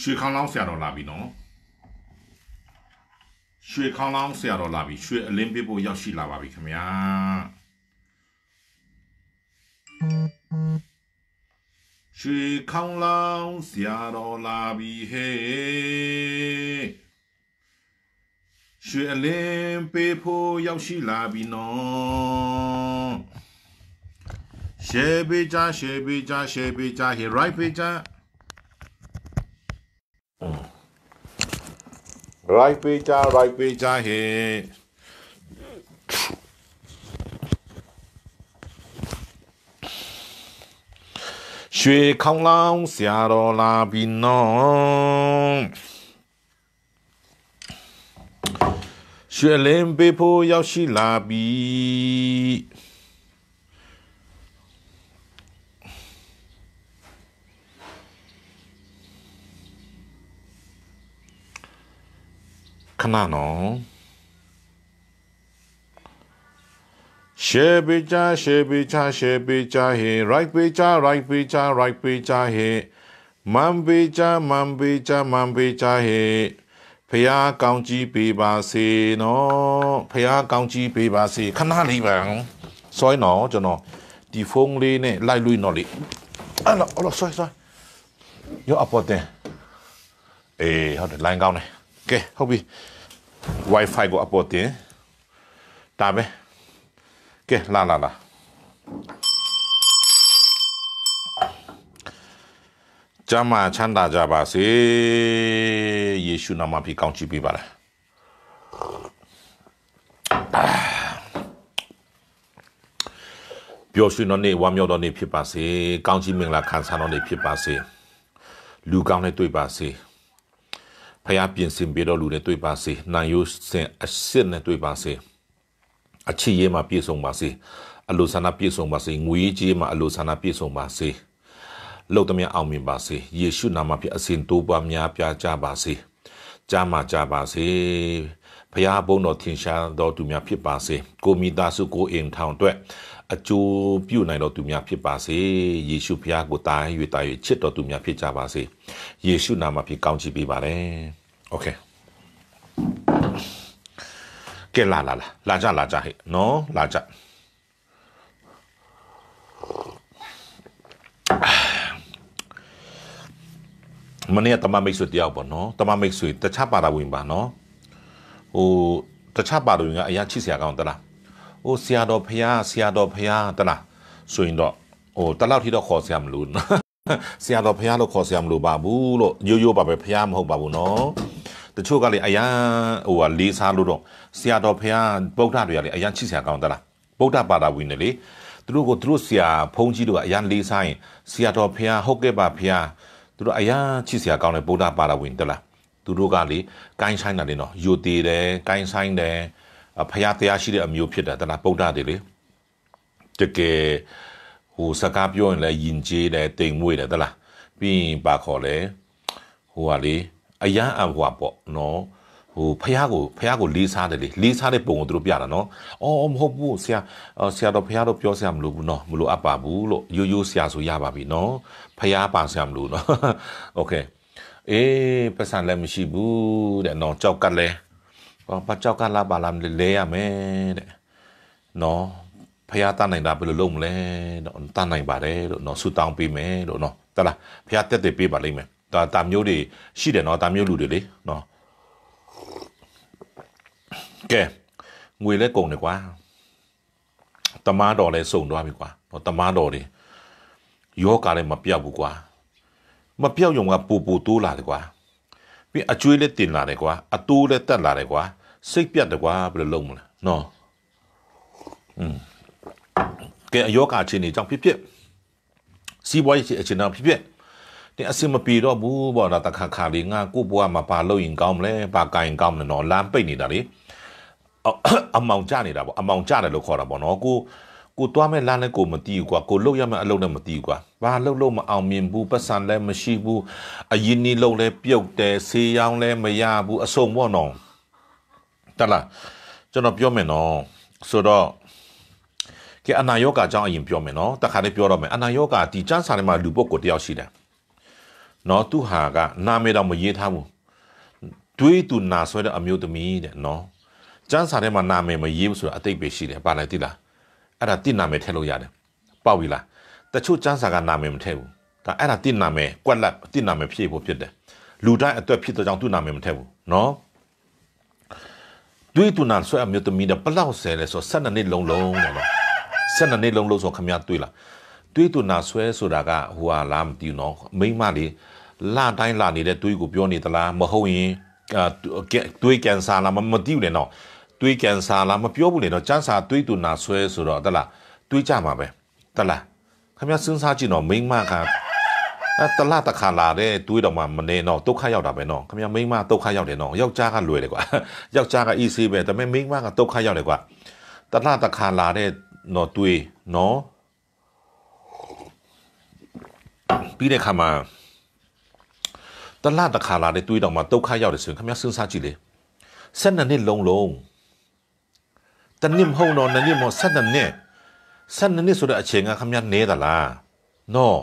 ရွှေခေါင်းလောင်းဆရာတော်လာပြီနော်ရွှေခေါင်းလောင်းဆရာတော်လာပြီရွှေအလင်းပြဖို့ရောက်ရှိလာပါပြီခင်ဗျာရွှေခေါင်းလောင်းဆရာတော်လာပြီဟဲ့ရွှေအလင်းပြဖို့ရောက်ရှိလာပြီနော်ရှယ်ပေးကြရှယ်ပေးကြရှယ်ပေးကြ here right ပေးကြ来杯茶，来杯茶，嘿！雪康浪，下到蜡笔农，雪莲被迫要吸蜡笔。ခဏနော်ရှေဘီချာရှေဘီချာရှေဘီချာဟေ right ဘီချာ right ဘီချာ right ဘီချာဟေမမ်ဘီချာမမ်ဘီချာမမ်ဘီချာဟေဖះကောင်းကြီးပေးပါစေနော်ဖះကောင်းကြီးပေးပါစေခဏလေးပါဆွိုင်းနော်ကျွန်တော်ဒီဖုန်းလေးနဲ့လိုက်လို့နော်လေအဲ့တော့အဲ့တော့ဆွိုင်းဆွိုင်းရောအပေါ်တင်အေးဟုတ်တယ်လိုင်းကောင်းတယ်ကဲဟုတ်ပြီ wifi ကိုအပေါ်တင်ဒါပဲကဲလာလာလာကျမ်းမာချမ်းသာကြပါစေယေရှုနာမဖြင့်ကောင်းချီးပေးပါလားပျော်ရွှင်သောနေ့ဝမ်းမြောက်သောနေ့ဖြစ်ပါစေကောင်းချီးမင်္ဂလာခံစားသောနေ့ဖြစ်ပါစေလူကောင်းနဲ့တွေ့ပါစေဖះပြင်ဆင်ပေးတော်လူတွေတွေ့ပါစေနိုင်ရိုးစင်အစ်စ်နဲ့တွေ့ပါစေအချစ်ရေးမှာပြည့်စုံပါစေအလိုဆန္ဒပြည့်စုံပါစေငွေကြီးမှာအလိုဆန္ဒပြည့်စုံပါစေလောက်တမအောင်မြင်ပါစေယေရှုနာမဖြင့်အစဉ်တိုးပွားများပြားကြပါစေကြားမှာကြပါစေဖះဘုံတော်ထင်ရှားတော်သူများဖြစ်ပါစေကိုမိသားစု ကိုအိမ်ထောင်အတွက်အကျိုးပြုနိုင်တော်သူများဖြစ်ပါစေယေရှုဖះကိုတား၍တား၍ချစ်တော်သူများဖြစ်ကြပါစေယေရှုနာမဖြင့်ကောင်းချီးပေးပါတယ်โอเคကဲလာလာလာလာကြလာကြဟဲ့နော်လာကြမနေ့ကတမမိတ်ဆွေတယောက်ပေါ့နော်တမမိတ်ဆွေတခြားပါတာဝင်ပါနော်ဟိုတခြားပါတာဝင်ကအရာချစ်စရာကောင်းတလားဟိုဆရာတော်ဖရာဆရာတော်ဖရာတလားဆိုရင်တော့ဟိုတလောက်ထိတော့ခေါ်ဆရာမလို့နော်ဆရာတော်ဖရာလို့ခေါ်ဆရာမလို့ပါဘူးလို့ရိုးရိုးပါပဲဖရာမဟုတ်ပါဘူးနော်တချို့ကလေအရန်ဟိုဟာလေးစားလို့တော့ဆရာတော်ဖះဗုဒ္ဓတွေကလေအရန်ချစ်ဆရာကောင်းသလားဗုဒ္ဓဘာသာဝင်တွေလေသူတို့ကိုသူတို့ဆရာဖုန်းကြီးတို့ကအရန်လေးစားရင်ဆရာတော်ဖះဟုတ်ကဲ့ပါဖះသူတို့အရန်ချစ်ဆရာကောင်းတဲ့ဗုဒ္ဓဘာသာဝင်တလားသူတို့ကလေကိုင်းဆိုင်တာလေနော်ယိုသေးတယ်ကိုင်းဆိုင်တယ်ဖះတရားရှိတဲ့အမျိုးဖြစ်တယ်တလားဗုဒ္ဓတွေလေတကယ်ဟိုစကားပြောရင်လည်းယဉ်ကျေးတယ်တိမ်မွေ့တယ်တလားပြီးရင်ပါခေါ်လေဟိုဟာလေအရန်အဟွာပေါ့နော်ဟိုဖះကိုဖះကိုလေးစားတယ်လေလေးစားတဲ့ပုံကိုသူတို့ပြတာနော်။အော်မဟုတ်ဘူးဆရာဆရာတော်ဖះတော့ပြောဆရာမလို့ဘူးနော်မလို့အပ်ပါဘူးလို့ရိုးရိုးဆရာဆိုရပါပြီနော်။ဖះပါဆရာမလို့နော်။ Okay ။အေးပတ်စံလည်းမရှိဘူးတဲ့နော်ကြောက်ကလည်းဟောပါကြောက်ကလာပါလားလဲရမယ်တဲ့။နော်ဖះတတ်နိုင်တာဘယ်လိုလုပ်မလဲတော့တတ်နိုင်ပါတယ်လို့နော်ဆူတောင်းပေးမယ်လို့နော်တလားဖះတက်တက်ပေးပါလိမ့်မယ်။ဒါတာမျိုးတွေရှိတယ်နော်တာမျိုးလူတွေလေနော်ကဲငွေလဲကုန်တယ်ကွာတမားတော်လဲစုံသွားပြီကွာနော်တမားတော်တွေယောဂါလည်းမပြောက်ဘူးကွာမပြောက်ရုံကပူပူတိုးလာတယ်ကွာပြီးအကျွေးလည်းတင်လာတယ်ကွာအတိုးလည်းတက်လာတယ်ကွာစိတ်ပြတ်တယ်ကွာဘယ်လိုလုပ်မလဲနော်อืมကဲအယောဂါအခြေအနေကြောင့်ဖြစ်ဖြစ်စီးပွားရေးအခြေအနေကြောင့်ဖြစ်ဖြစ်တင်အစင်မပြေတော့ဘူးပေါ့နော်တခါခါလေးငါကို့ဘဝမှာဘာလုပ်ရင်ကောင်းမလဲဘာကင်ကောင်းမလဲနော်လမ်းပိတ်နေတာလေအမောင်ကျနေတာပေါ့အမောင်ကျတယ်လို့ခေါ်တာပေါ့နော်ကိုကိုသွားမဲ့လမ်းနဲ့ကိုမတီးဘူးကွာကိုလှုပ်ရမဲ့အလုပ်နဲ့မတီးဘူးကွာဘာလှုပ်လို့မအောင်မြင်ဘူးပတ်စံလည်းမရှိဘူးအရင်နီလှုပ်လဲပြုတ်တယ်ဆေးရောင်းလဲမရဘူးအဆုံပေါ့နော်တလားကျွန်တော်ပြောမယ်နော်ဆိုတော့ကဲအနာယောဂါအကြောင်းအရင်ပြောမယ်နော်တခါလေးပြောတော့မယ်အနာယောဂါဒီကျန်းစာထဲမှာလူပုတ်ကိုတယောက်ရှိတယ်နော်သူဟာက နာမည်တော့မရေးထားဘူးတွေးသူနာဆွဲတဲ့အမျိုးသမီးတဲ့နော်ကျန်းစာထဲမှာနာမည်မရေးဘူးဆိုတော့အတိတ်ပဲရှိတယ်ပါလိုက်သိလားအဲ့ဒါတိနာမည်ထည့်လို့ရတယ်ပေါ့ပြီလားတချို့ကျန်းစာကနာမည်မထည့်ဘူးဒါအဲ့ဒါတိနာမည်ကွက်လက်တိနာမည်ဖြည့်ဖို့ဖြစ်တယ်လူတိုင်းအတွက်ဖြစ်တဲ့ကြောင့်သူ့နာမည်မထည့်ဘူးနော်တွေးသူနာဆွဲအမျိုးသမီးတဲ့ဘလောက်ဆယ်လဲဆိုတော့12နှစ်လုံးလုံးပေါ့နော်12နှစ်လုံးလုံးဆိုခင်ဗျားတွေးလားတွေးတူနာဆွဲဆိုတာကဟိုဟာလားမသိဘူးနော်မိမလေးလာတိုင်းလာနေတဲ့တွေးကိုပြောနေသလားမဟုတ်ရင်တွေးကန်ဆာလားမမသိဘူးလေနော်တွေးကန်ဆာလားမပြောဘူးလေနော်စမ်းစာတွေးတူနာဆွဲဆိုတော့တလားတွေးကြမှာပဲတလားခင်ဗျာစဉ်းစားကြည့်နော်မိမကတလားတခါလာတဲ့တွေးတော့မှမနေတော့ဒုက္ခရောက်တာပဲနော်ခင်ဗျာမိမဒုက္ခရောက်တယ်နော်ယောက်ျားကလွယ်တယ်ကွာယောက်ျားက easy ပဲဒါပေမဲ့မိမကဒုက္ခရောက်တယ်ကွာတလားတခါလာတဲ့နော်တွေးနော်ပြီးတဲ့ခါမှာတလတခါလာတဲ့တွေးတောင်မှဒုက္ခရောက်တယ်ဆိုရင်ခင်ဗျာစဉ်းစားကြည့်လေ၁၂နှစ်လုံးလုံးတနည်းမဟုတ်တော့နည်းမဟုတ်၁၂နှစ်၁၂နှစ်ဆိုတဲ့အချိန်ကခင်ဗျာနေသလားနော်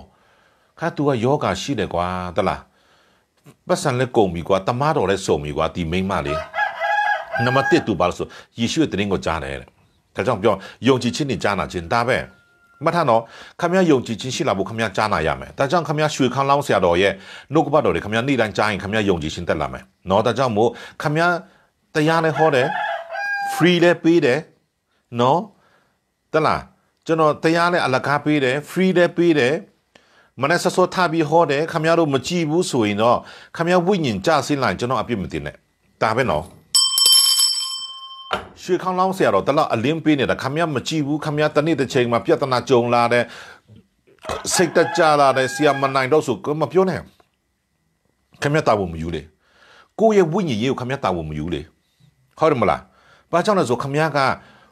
ခါ तू ကယောဂါရှိတယ်ကွာတလားပတ်စံလည်းကုန်ပြီကွာတမားတော်လည်းစုံပြီကွာဒီမိန်းမလေးနံပါတ်1 तू ပါလို့ဆိုယေရှုရဲ့တရင်ကိုကြားတယ်တဲ့ဒါကြောင့်ပြောယုံကြည်ခြင်းနဲ့ကြားနာခြင်းဒါပဲမှတ်ထားတော့ခမရယုံကြည်ခြင်းရှိလာဖို့ခမရကြားနာရမယ်။ဒါကြောင့်ခမရရွှေခန်းလောင်းဆရာတော်ရဲ့နှုတ်ကပတ်တော်တွေခမရနေ့တိုင်းကြားရင်ခမရယုံကြည်ခြင်းတက်လာမယ်။နော်ဒါကြောင့်မို့ခမရတရားနဲ့ဟောတယ် free လည်းပေးတယ်နော်တလားကျွန်တော်တရားနဲ့အလကားပေးတယ် free လည်းပေးတယ်မနေ့ဆဆောထပြီးဟောတယ်ခမရတို့မကြည့်ဘူးဆိုရင်တော့ခမရဝိညာဉ်ကြဆင်းလာရင်ကျွန်တော်အပြစ်မတင်နဲ့ဒါပဲနော်ရွှေခေါင်းလောင်းဆရာတော်တလောက်အလင်းပေးနေတာခမရမကြည့်ဘူးခမရတနေ့တစ်ချိန်မှာပြဿနာကြုံလာတယ်စိတ်တကြလာတယ်ဆရာမနိုင်တော့ဆိုမပြောနဲ့ခမရတာဝန်မယူလေကိုယ့်ရဲ့ဝိညာဉ်ရေးကိုခမရတာဝန်မယူလေဟုတ်တယ်မလားဘာကြောင့်လဲဆိုခမရက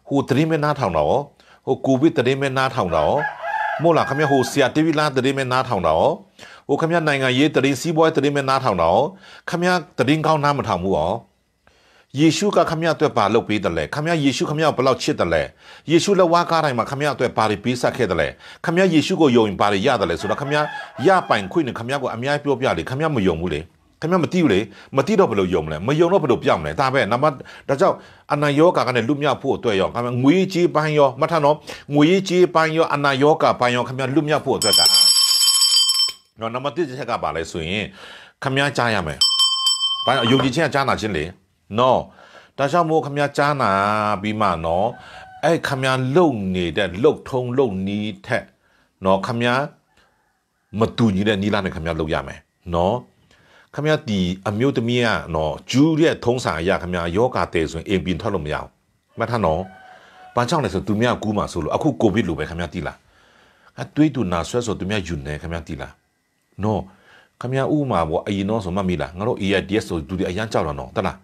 ဟိုသတင်းမနားထောင်တာရောဟိုကိုဗစ်သတင်းမနားထောင်တာရောမို့လားခမရဟိုဆရာတီဗီလားသတင်းမနားထောင်တာရောဟိုခမရနိုင်ငံရေးသတင်းစီးပွားရေးသတင်းမနားထောင်တာရောခမရသတင်းကောင်းနားမထောင်ဘူးရောယေရှုကခမရအတွက်ဘာလုပ်ပေးတယ်လဲခမရယေရှုခမရကိုဘယ်လောက်ချစ်တယ်လဲယေရှုလက်ဝါးကားတိုင်းမှာခမရအတွက်ဘာတွေပေးဆက်ခဲ့တယ်လဲခမရယေရှုကိုယုံရင်ဘာတွေရတယ်လဲဆိုတော့ခမရရပိုင်ခွင့်နဲ့ခမရကိုအများကြီးပြောပြလေခမရမယုံဘူးလေခမရမသိဘူးလေမသိတော့ဘယ်လိုယုံမလဲမယုံတော့ဘယ်လိုပြောင်းမလဲဒါပဲနံပါတ်ဒါကြောင့်အနာယောဂါကလည်းလွတ်မြောက်ဖို့အတွက်ရောခမရငွေကြေးပိုင်းရောမှတ်ထားနော်ငွေကြေးပိုင်းရောအနာယောဂါပိုင်းရောခမရလွတ်မြောက်ဖို့အတွက်ကနော်နံပါတ်၁ချက်ကပါလဲဆိုရင်ခမရကြားရမယ်ဘာယုံကြည်ခြင်းကကြားနာခြင်းလေနော်ဒါကြောင့်မို့ခမကြားနာပြီးမှနော်အဲ့ခမလုံနေတဲ့လှုပ်ထုံလှုပ်နီးထက်နော်ခမမတူညီတဲ့နီလာနဲ့ခမလှုပ်ရမယ်နော်ခမဒီအမျိုးသမီးကနော်ဂျူးရဲ့ထုံးစံအရာခမယောဂတဲဆိုရင်အိမ်ပြင်ထွက်လို့မရအောင်မှတ်ထားနော်ဘာကြောင့်လဲဆိုသူမြကူးမှာဆိုလို့အခုကိုဗစ်လိုပဲခမတီလားအတွေးတူနာဆွဲဆိုသူမြယူနေခမတီလားနော်ခမဥမာပေါ့အရင်တော့ဆိုမှတ်မိလားငါတို့ AIDS ဆိုသူဒီအရန်ကြောက်တာနော်တလား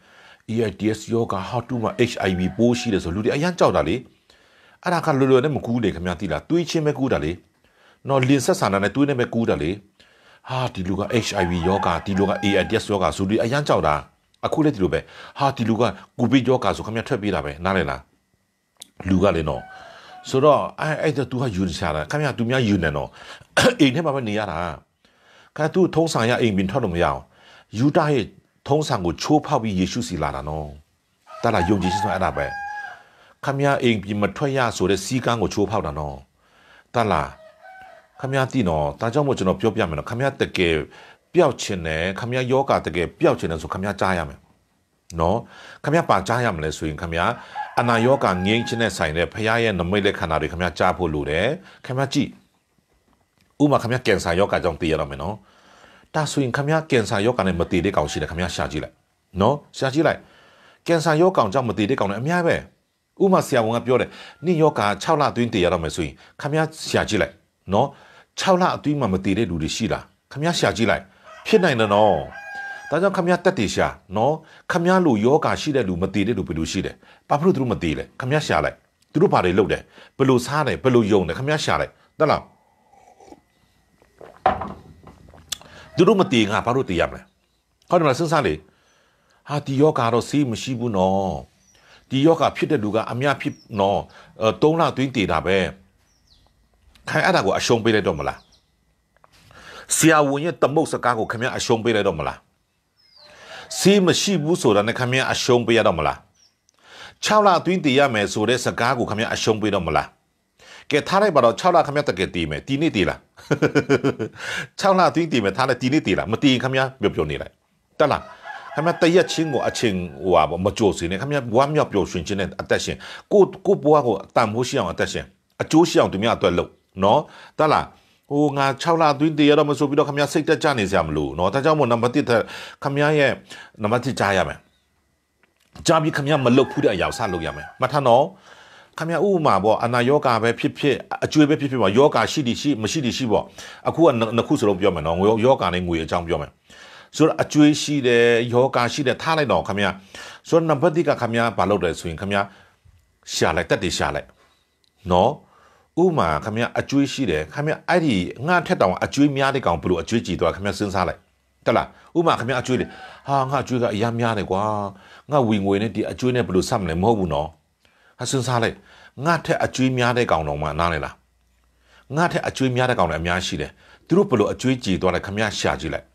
AIDS ယောဂါဟာတူမှာ HIV ပိုးရှိတယ်ဆိုလူတွေအရန်ကြောက်တာလေအဲ့ဒါကလွယ်လွယ်နဲ့မကူးလေခင်ဗျာသိလားတွေးချင်းပဲကူးတာလေနော်လင်ဆက်ဆန္ဒနဲ့တွေးနဲ့ပဲကူးတာလေဟာဒီလူက HIV ယောဂါဒီလူက AIDS ယောဂါဆိုလူတွေအရန်ကြောက်တာအခုလည်းဒီလိုပဲဟာဒီလူကကူပိယောဂါဆိုခင်ဗျာထွက်ပြေးတာပဲနားလည်လားလူကလည်းနော်ဆိုတော့အဲ့အဲ့တော့ तू ဟာယူနေချတာခင်ဗျာ तू များယူနေတော့အိမ်ထဲမှာပဲနေရတာခင်ဗျာ तू ထုံးဆောင်ရအိမ်ပြင်ထွက်လို့မရအောင်ယူတာရဲ့ထုံးဆောင်ကိုချိုးဖောက်ပြီးယေရှုစီလာတာနော်တားလာယုံကြည်ခြင်းဆိုအဲ့ဒါပဲခမရအိမ်ပြင်မထွက်ရဆိုတဲ့စီကန်းကိုချိုးဖောက်တာနော်တားလာခမရတိနော်ဒါကြောင့်မို့ကျွန်တော်ပြောပြမယ်နော်ခမရတကယ်ပျောက်ချင်တယ်ခမရယောဂတကယ်ပျောက်ချင်တယ်ဆိုခမရကြားရမယ်နော်ခမရပါကြားရမလဲဆိုရင်ခမရအနာယောဂငြိမ်းချင်တဲ့ဆိုင်တဲ့ဖရားရဲ့နမိတ်လက်ခဏာတွေခမရကြားဖို့လိုတယ်ခမရကြည့်ဥမာခမရကင်ဆာယောဂကြောင့်သိရတော့မယ်နော်။ဒါဆိုရင်ခမရကင်ဆာရောဂါနဲ့မတည်တဲ့ကောင်ရှိတယ်ခမရရှာကြည့်လိုက်နော်ရှာကြည့်လိုက်ကင်ဆာရောဂါကြောင့်မတည်တဲ့ကောင်နဲ့အများပဲဥမာဆရာဝန်ကပြောတယ်နေ့ယောဂါ6လအတွင်းတည်ရတော့မယ်ဆိုရင်ခမရရှာကြည့်လိုက်နော်6လအတွင်းမှာမတည်တဲ့လူတွေရှိလားခမရရှာကြည့်လိုက်ဖြစ်နိုင်တယ်နော်ဒါကြောင့်ခမရတက်တည်ရှာနော်ခမရလူယောဂါရှိတဲ့လူမတည်တဲ့လူဘယ်လိုရှိတယ်ဘာဖြစ်လို့သူတို့မတည်လဲခမရရှာလိုက်သူတို့ဘာတွေလုပ်တယ်ဘယ်လိုစားတယ်ဘယ်လိုယုံတယ်ခမရရှာလိုက်တက်လားသူတို့မတည်ငါဘာလို့တည်ရမလဲဟုတ်တယ်မလားစဉ်းစားလေဟာဒီယောဂါတော့ဆေးမရှိဘူးနော်ဒီယောဂါဖြစ်တဲ့လူကအများဖြစ်နော်3လအတွင်းတည်တာပဲခိုင်အဲ့ဒါကိုအရှုံးပေးလိုက်တော့မလားဆရာဝန်ရဲ့တမုတ်စကားကိုခင်ဗျအရှုံးပေးလိုက်တော့မလားဆေးမရှိဘူးဆိုတာနဲ့ခင်ဗျအရှုံးပေးရတော့မလား6လအတွင်းတည်ရမယ်ဆိုတဲ့စကားကိုခင်ဗျအရှုံးပေးတော့မလားကဲထားလိုက်ပါတော့6လခမရတကယ်တီးမယ်ဒီနေ့တီးလား6လအတွင်းတီးမယ်ထားလိုက်ဒီနေ့တီးလားမတီးခမရပြောပြောနေလိုက်တက်လားခမရတရက်ချင်းကိုအချင်းဟိုဟာမကြိုစင်းနဲ့ခမရဝမ်းမြောက်ပျော်ရွှင်ခြင်းနဲ့အသက်ရှင်ကိုကိုဘွားကိုတန်ဖိုးရှိအောင်အသက်ရှင်အကျိုးရှိအောင်သူများအတွက်လုပ်နော်တက်လားဟိုငါ6လသွင်းတည်ရတော့မဆိုပြီးတော့ခမရစိတ်တက်ကြနေစရာမလိုเนาะဒါကြောင့်မို့နံပါတ်1ထက်ခမရရဲ့နံပါတ်1ကြားရမယ်ကြားပြီးခမရမလုတ်ဖူးတဲ့အရာကိုစလုပ်ရမယ်မှတ်ထားနော်ခင်ဗျာဥပမာပေါ့အနာယောဂါပဲဖြစ်ဖြစ်အကျွေးပဲဖြစ်ဖြစ်ပေါ့ယောဂါရှိသည်ရှိမရှိသည်ရှိပေါ့အခုကနှစ်ခုစလုံးပြောမယ်နော်ငွေယောဂါနဲ့ငွေအကြောင်းပြောမယ်ဆိုတော့အကျွေးရှိတယ်ယောဂါရှိတယ်ထားလိုက်တော့ခင်ဗျာဆိုတော့နံပါတ်1ကခင်ဗျာဘာလုပ်တယ်ဆိုရင်ခင်ဗျာရှာလိုက်တက်တည်ရှာလိုက်နော်ဥမာခမရအကျွေးရှိတယ်ခမရအဲ့ဒီငါထက်တောင်အကျွေးများတဲ့ကောင်ဘလို့အကျွေးကြည့်သွားခမရစဉ်းစားလိုက်တက်လားဥမာခမရအကျွေးလေဟာငါအကျွေးကအများများတယ်ကွာငါဝီငွေနဲ့ဒီအကျွေးနဲ့ဘလို့ဆက်မလဲမဟုတ်ဘူးနော်အစဉ်စားလိုက်ငါထက်အကျွေးများတဲ့ကောင်တော်မှနားလေလားငါထက်အကျွေးများတဲ့ကောင်တွေအများရှိတယ်သူတို့ဘလို့အကျွေးကြည်သွားတယ်ခမရရှာကြည့်လိုက်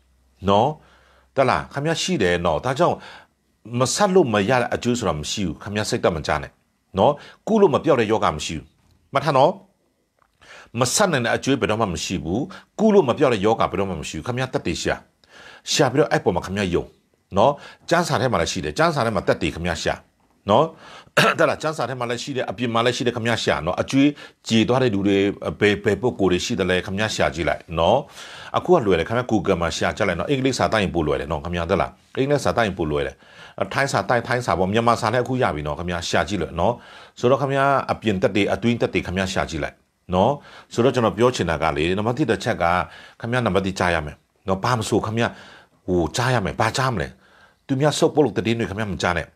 နော်တလားခမရရှိတယ်နော်ဒါကြောင့်မဆက်လို့မရတဲ့အကျိုးဆိုတာမရှိဘူးခမရစိတ်တက်မကြနဲ့နော်ကုလို့မပြောက်တဲ့ယောဂမရှိဘူးမှတ်ထားနော်မဆက်နိုင်တဲ့အကျွေးဘယ်တော့မှမရှိဘူးကုလို့မပြောက်တဲ့ယောဂဘယ်တော့မှမရှိဘူးခမရတက်တေရှာရှာပြီးတော့အဲ့ပေါ်မှာခမရယုံနော်ကျန်းစာထဲမှာလည်းရှိတယ်ကျန်းစာထဲမှာတက်တေခမရရှာနော်ဒါလားကျန်းစာထဲမှာလည်းရှိတယ်အပြင်မှာလည်းရှိတယ်ခမရရှာနော်အကျွေးကြည်သွားတဲ့လူတွေဘယ်ဘယ်ပုဂ္ဂိုလ်တွေရှိတယ်လဲခမရရှာကြည့်လိုက်နော်အခုကလွယ်တယ်ခမရ Google မှာရှာကြလိုက်နော်အင်္ဂလိပ်စာတိုက်ရင်ပို့လွယ်တယ်နော်ခမရဒါလားအင်္ဂလိပ်စာတိုက်ရင်ပို့လွယ်တယ်ထိုင်းစာတိုက်ထိုင်းစာပေါ့မြန်မာစာလည်းအခုရပြီနော်ခမရရှာကြည့်လွယ်နော်ဆိုတော့ခမရအပြင်တက်တွေအတွင်းတက်တွေခမရရှာကြည့်လိုက်နော်ဆိုတော့ကျွန်တော်ပြောချင်တာကလေနံပါတ်1တစ်ချက်ကခမရနံပါတ်1ကြားရမယ်နော်ဘာမဆိုခမရဟိုကြားရမယ်ဘာကြားမလဲသူများဆုတ်ပုတ်လို့တည်င်းတွေခမရမကြားနဲ့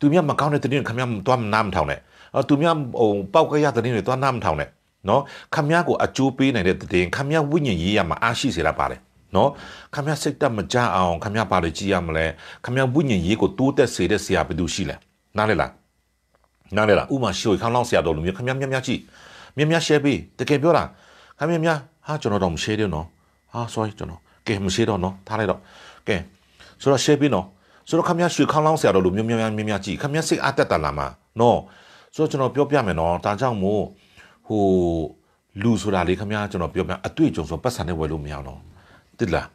သူများမကောင်းတဲ့သတင်းတွေခင်ဗျားသွားနားမထောင်နဲ့အော်သူများဟိုပောက်ကြရသတင်းတွေသွားနားမထောင်နဲ့နော်ခမည်းကိုအကျိုးပေးနိုင်တဲ့တည်ရင်ခမည်းဝိညာဉ်ရေးရမှာအားရှိစေတာပါတယ်နော်ခမည်းစိတ်တက်မကြအောင်ခမည်းဘာလို့ကြည်ရမလဲခမည်းဝိညာဉ်ရေးကိုတိုးတက်စေတဲ့ဆရာဘယ်သူရှိလဲနားလေလားနားလေလားဥမာရှိုခေါင်းလောင်းဆရာတော်လူမျိုးခမည်းများများကြည့်များများ share ပေးတကယ်ပြောတာခမည်းများဟာကျွန်တော်တော့မ share တော့နော်ဟာ sorry ကျွန်တော်ကဲမ share တော့နော်ထားလိုက်တော့ကဲဆိုတော့ share ပေးနော်ဆိုတော့ခမရရွှေခေါင်းလောင်းဆရာတော်လိုမျိုးများများများများကြည့်ခမရစိတ်အားတက်တာလာမှာနော်ဆိုတော့ကျွန်တော်ပြောပြမယ်နော်ဒါကြောင့်မို့ဟိုလူဆိုတာလေခမရကျွန်တော်ပြောပြအတွေ့အကြုံဆိုပတ်စံနဲ့ဝယ်လို့မရအောင်တော့တိလား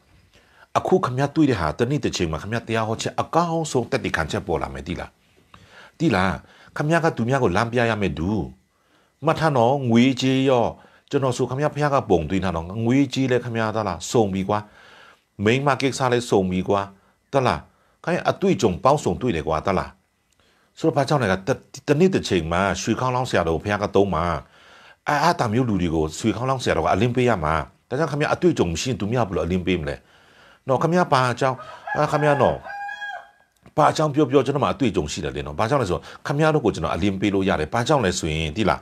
အခုခမရတွေ့တဲ့ဟာတနေ့တစ်ချိန်မှာခမရတရားဟောချက်အကောင်းဆုံးတက်တည်ခံချက်ပေါ်လာမယ်တိလားတိလားခမရကသူများကိုလမ်းပြရမယ်ဒူမှတ်ထားနော်ငွေကြေးရောကျွန်တော်ဆိုခမရဖះကပုံသွင်းတာတော့ငွေကြေးလဲခမရသားလားစုံပြီကွာမိန်းမကိစ္စလဲစုံပြီကွာတလားခိုင်းအတွေ့အကြုံပေါင်းစုံတွေ့တယ်ကွာတလားဆိုတော့ဘာကြောင့်လဲကတနေ့တစ်ချိန်မှာရွှေခေါင်းလောင်းဆရာတော်ဘုရားကသုံးမှာအာအာတာမျိုးလူတွေကိုရွှေခေါင်းလောင်းဆရာတော်ကအလင်းပေးရမှာဒါကြောင့်ခမရအတွေ့အကြုံမရှိရင်သူများဘလို့အလင်းပေးမလဲနော်ခမရပါအကြောင်းခမရနော်ပါအကြောင်းပြောပြောကျွန်တော်မှအတွေ့အကြုံရှိတယ်လေနော်ဘာကြောင့်လဲဆိုတော့ခမရတို့ကိုကျွန်တော်အလင်းပေးလို့ရတယ်ဘာကြောင့်လဲဆိုရင်တိလား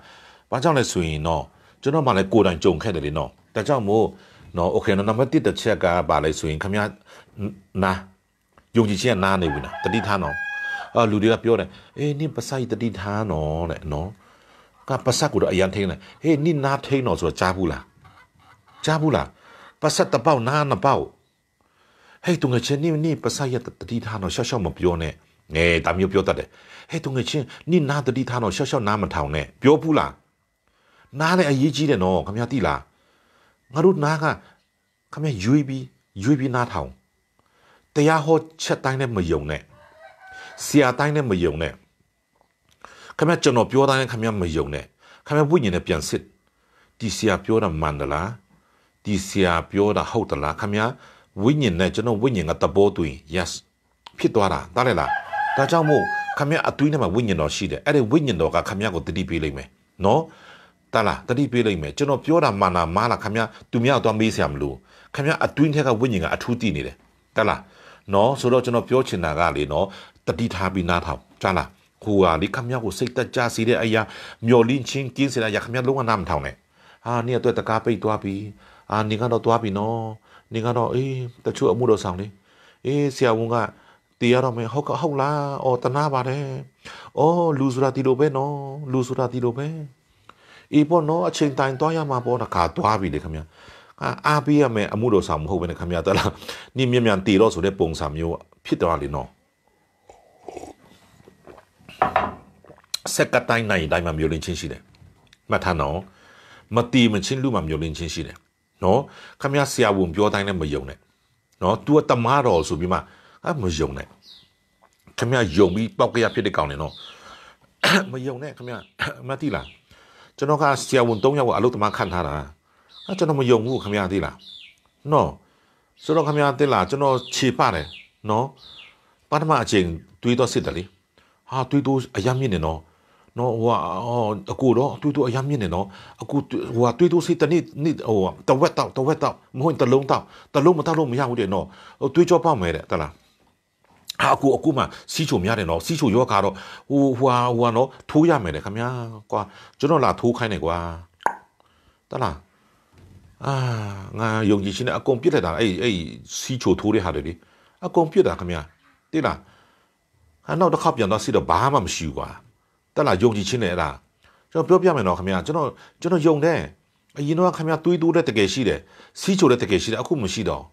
ဘာကြောင့်လဲဆိုရင်နော်ကျွန်တော်မှလည်းကိုယ်တိုင်ကြုံခဲ့တယ်လေနော်ဒါကြောင့်မို့နော်โอเคနော်နံပါတ်1တစ်ချက်ကဘာလဲဆိုရင်ခမရနာယုံကြည်ခြင်းကနားနေပြီလားတတိထားနော်အာလူတွေကပြောတယ်အေးနင့်ပစိုက်တတိထားနော်တဲ့နော်ကပစက်ကိုတော့အရန်ထိန်းတယ်ဟေးနင့်နားထိန်းတော့ဆိုတော့ကြားဘူးလားကြားဘူးလားပစက်တပေါက်နားနှစ်ပေါက်ဟေးတုံငချင်းနင့်နင့်ပစိုက်ရတတိထားနော်ရှောက်ရှောက်မပြောနဲ့ငယ်ဒါမျိုးပြောတတ်တယ်ဟေးတုံငချင်းနင့်နားတတိထားနော်ရှောက်ရှောက်နားမထောင်နဲ့ပြောဘူးလားနားလည်းအရေးကြီးတယ်နော်ခမရတိလားငါတို့နားကခမရရွေးပြီးရွေးပြီးနားထောင်တရားဟောချက်တိုင်းနဲ့မယုံနဲ့ဆရာတိုင်းနဲ့မယုံနဲ့ခမကျွန်တော်ပြောတိုင်းနဲ့ခမမယုံနဲ့ခမဝိညာဉ်နဲ့ပြန်စစ်ဒီဆရာပြောတာမှန်သလားဒီဆရာပြောတာဟုတ်သလားခမဝိညာဉ်နဲ့ကျွန်တော်ဝိညာဉ်ကသဘောတူရင် yes ဖြစ်သွားတာတားလဲလားဒါကြောင့်မို့ခမအတွင်းထဲမှာဝိညာဉ်တော်ရှိတယ်အဲ့ဒီဝိညာဉ်တော်ကခမကိုတတိပေးလိုက်မယ်နော်တားလားတတိပေးလိုက်မယ်ကျွန်တော်ပြောတာမှန်လားမားလားခမသူများတော့မေးစရာမလိုခမအတွင်းထဲကဝိညာဉ်ကအထူးတည်နေတယ်တားလားနော်ဆိုတော့ကျွန်တော်ပြောချင်တာကလေနော်တတိထားပြီးနားထောင်ကြားလားဟိုဟာလေခမရကိုစိတ်တက်ကြစီတဲ့အရာမျောလင်းချင်းကင်းစရာရခမရလုံးဝနားမထောင်နဲ့ဟာနေအတွက်တကားပိတ်သွားပြီအာနေကတော့သွားပြီနော်နေကတော့အေးတချို့အမှုတော်ဆောင်လေအေးဆရာဝန်ကတေးရတော့မယ်ဟုတ်ကဟုတ်လားအော်တနာပါတယ်အော်လူဆိုတာဒီလိုပဲနော်လူဆိုတာဒီလိုပဲအေးပေါ့နော်အချိန်တိုင်သွားရမှာပေါ့တခါသွားပြီလေခမရအားပေးရမယ်အမှုတော်ဆောင်မဟုတ်ဘဲနဲ့ခင်ဗျားတလားနိမြမြန်တည်တော့ဆိုတဲ့ပုံစံမျိုးဖြစ်သွားလေနော်ဆက်ကတိုင်းနိုင်တိုင်းမှာမျိုးလင်းချင်းရှိတယ်မှတ်ထားနော်မတီမချင်းလူမှာမျိုးလင်းချင်းရှိတယ်နော်ခင်ဗျားဆရာဝန်ပြောတိုင်းလည်းမယုံနဲ့နော် तू တမားတော်ဆိုပြီးမှအမယုံနဲ့ခင်ဗျားယုံပြီးပောက်ကြရဖြစ်တဲ့ကောင်နေနော်မယုံနဲ့ခင်ဗျားမသိလားကျွန်တော်ကဆရာဝန်၃ယောက်ကအလုပ်သမားခန့်ထားတာအဲကျွန်တော်မယုံဘူးခင်ဗျားသိလားနော်ဆိုတော့ခင်ဗျားသိလားကျွန်တော်ခြေပတယ်နော်ပထမအချိန်တွေးတော့စစ်တယ်လေဟာတွေးတော့အယမ်းမြင့်နေနော်နော်ဟိုကအကူတော့တွေးတော့အယမ်းမြင့်နေနော်အကူဟိုကတွေးတော့စစ်တနေ့နေ့ဟိုတဝက်တော့တဝက်တော့မဟုတ်တလုံးတော့တလုံးမတော့လို့မရဘူးတဲ့နော်ဟိုတွေးကြောပေါ့မယ်တဲ့တလားဟာအခုအခုမှစီချိုများတယ်နော်စီချိုယောဂါတော့ဟိုဟွာဟွာနော်ထိုးရမယ်လေခမညာကွာကျွန်တော်လာထိုးခိုင်းတယ်ကွာတလားအာငါယုံကြည်ခြင်းနဲ့အကုန်ပြစ်လိုက်တာအဲ့အဲ့စီချိုထိုးတဲ့ဟာတွေလေအကုန်ပြစ်တာခင်ဗျာတိလားဟာနောက်တစ်ခါပြန်သွားစီတော့ဘာမှမရှိဘူးကွာတက်လာယုံကြည်ခြင်းနဲ့အဲ့ဒါကျွန်တော်ပြောပြမယ်နော်ခင်ဗျာကျွန်တော်ကျွန်တော်ယုံတယ်အရင်တော့ခင်ဗျာတွေးတိုးတဲ့တကယ်ရှိတယ်စီချိုတဲ့တကယ်ရှိတယ်အခုမရှိတော့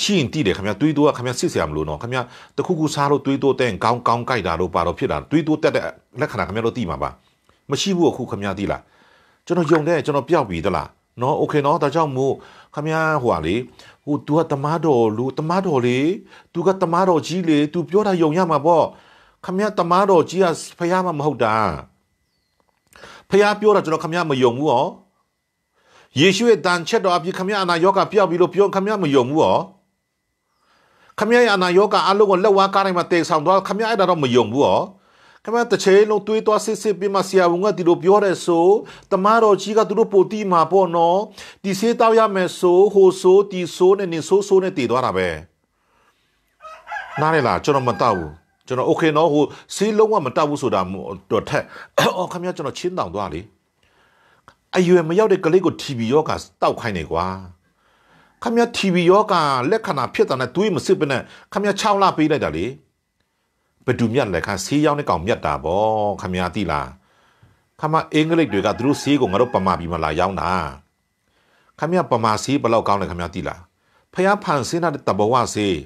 ရှိရင်တိတယ်ခင်ဗျာတွေးတိုးကခင်ဗျာစစ်စရာမလိုနော်ခင်ဗျာတခုခုစားလို့တွေးတိုးတဲ့ကောင်းကောင်းကြိုက်တာတို့ပါတော့ဖြစ်တာတွေးတိုးတက်တဲ့လက္ခဏာခင်ဗျာတို့သိမှာပါမရှိဘူးအခုခင်ဗျာတိလားကျွန်တော်ယုံတယ်ကျွန်တော်ပြောက်ပြီတလားနော်โอเคနော်ဒါကြောင့်မို့ခမရဟိုဟာလေဟို तू ကတမားတော်လူတမားတော်လေ तू ကတမားတော်ကြီးလေ तू ပြောတာယုံရမှာပေါ့ခမရတမားတော်ကြီးကဖះမှာမဟုတ်တာဖះပြောတာကျွန်တော်ခမရမယုံဘူးဟောယေရှုရဲ့တန်ချက်တော်အပြည့်ခမရအနာယောဂပြောက်ပြီးလို့ပြောခမရမယုံဘူးဟောခမရရဲ့အနာယောဂအလုံးကိုလက်ဝါးကားတိုင်းမှာတည်ဆောင်သွားခမရအဲ့ဒါတော့မယုံဘူးဟောမတချေလုံးတွေးသွားစစ်စစ်ပြီးမှဆရာဝန်ကဒီလိုပြောတယ်ဆိုတမတော်ကြီးကသူတို့ပိုတိမှာပေါ့နော်ဒီဆေးတောက်ရမယ်ဆိုဟိုဆိုဒီဆိုနဲ့နေဆိုဆိုနဲ့တည်သွားတာပဲနားရလားကျွန်တော်မတောက်ဘူးကျွန်တော်โอเคနော်ဟိုဆေးလုံးဝမတောက်ဘူးဆိုတာတော့ထက်အော်ခင်ဗျာကျွန်တော်ချင်းတောင်သွားလေအရွယ်မရောက်တဲ့ကလေးကို TB ယောဂါတောက်ခိုင်းနေကွာခင်ဗျာ TB ယောဂါလက္ခဏာဖြစ်တာနဲ့တွေးမစစ်ပနဲ့ခင်ဗျာ6လပေးလိုက်တာလေဘဒူမြတ်လည်းခါဆေးရောက်နေကောင်မြတ်တာဗောခမရတိလားခမအင်္ဂလိပ်တွေကသူတို့ဆေးကိုငါတို့ပမာပြီးမလာရောက်တာခမရပမာဆေးဘလောက်ကောင်းလဲခမရတိလားဖះဖန်ဆင်းတဲ့တဘဝဆေး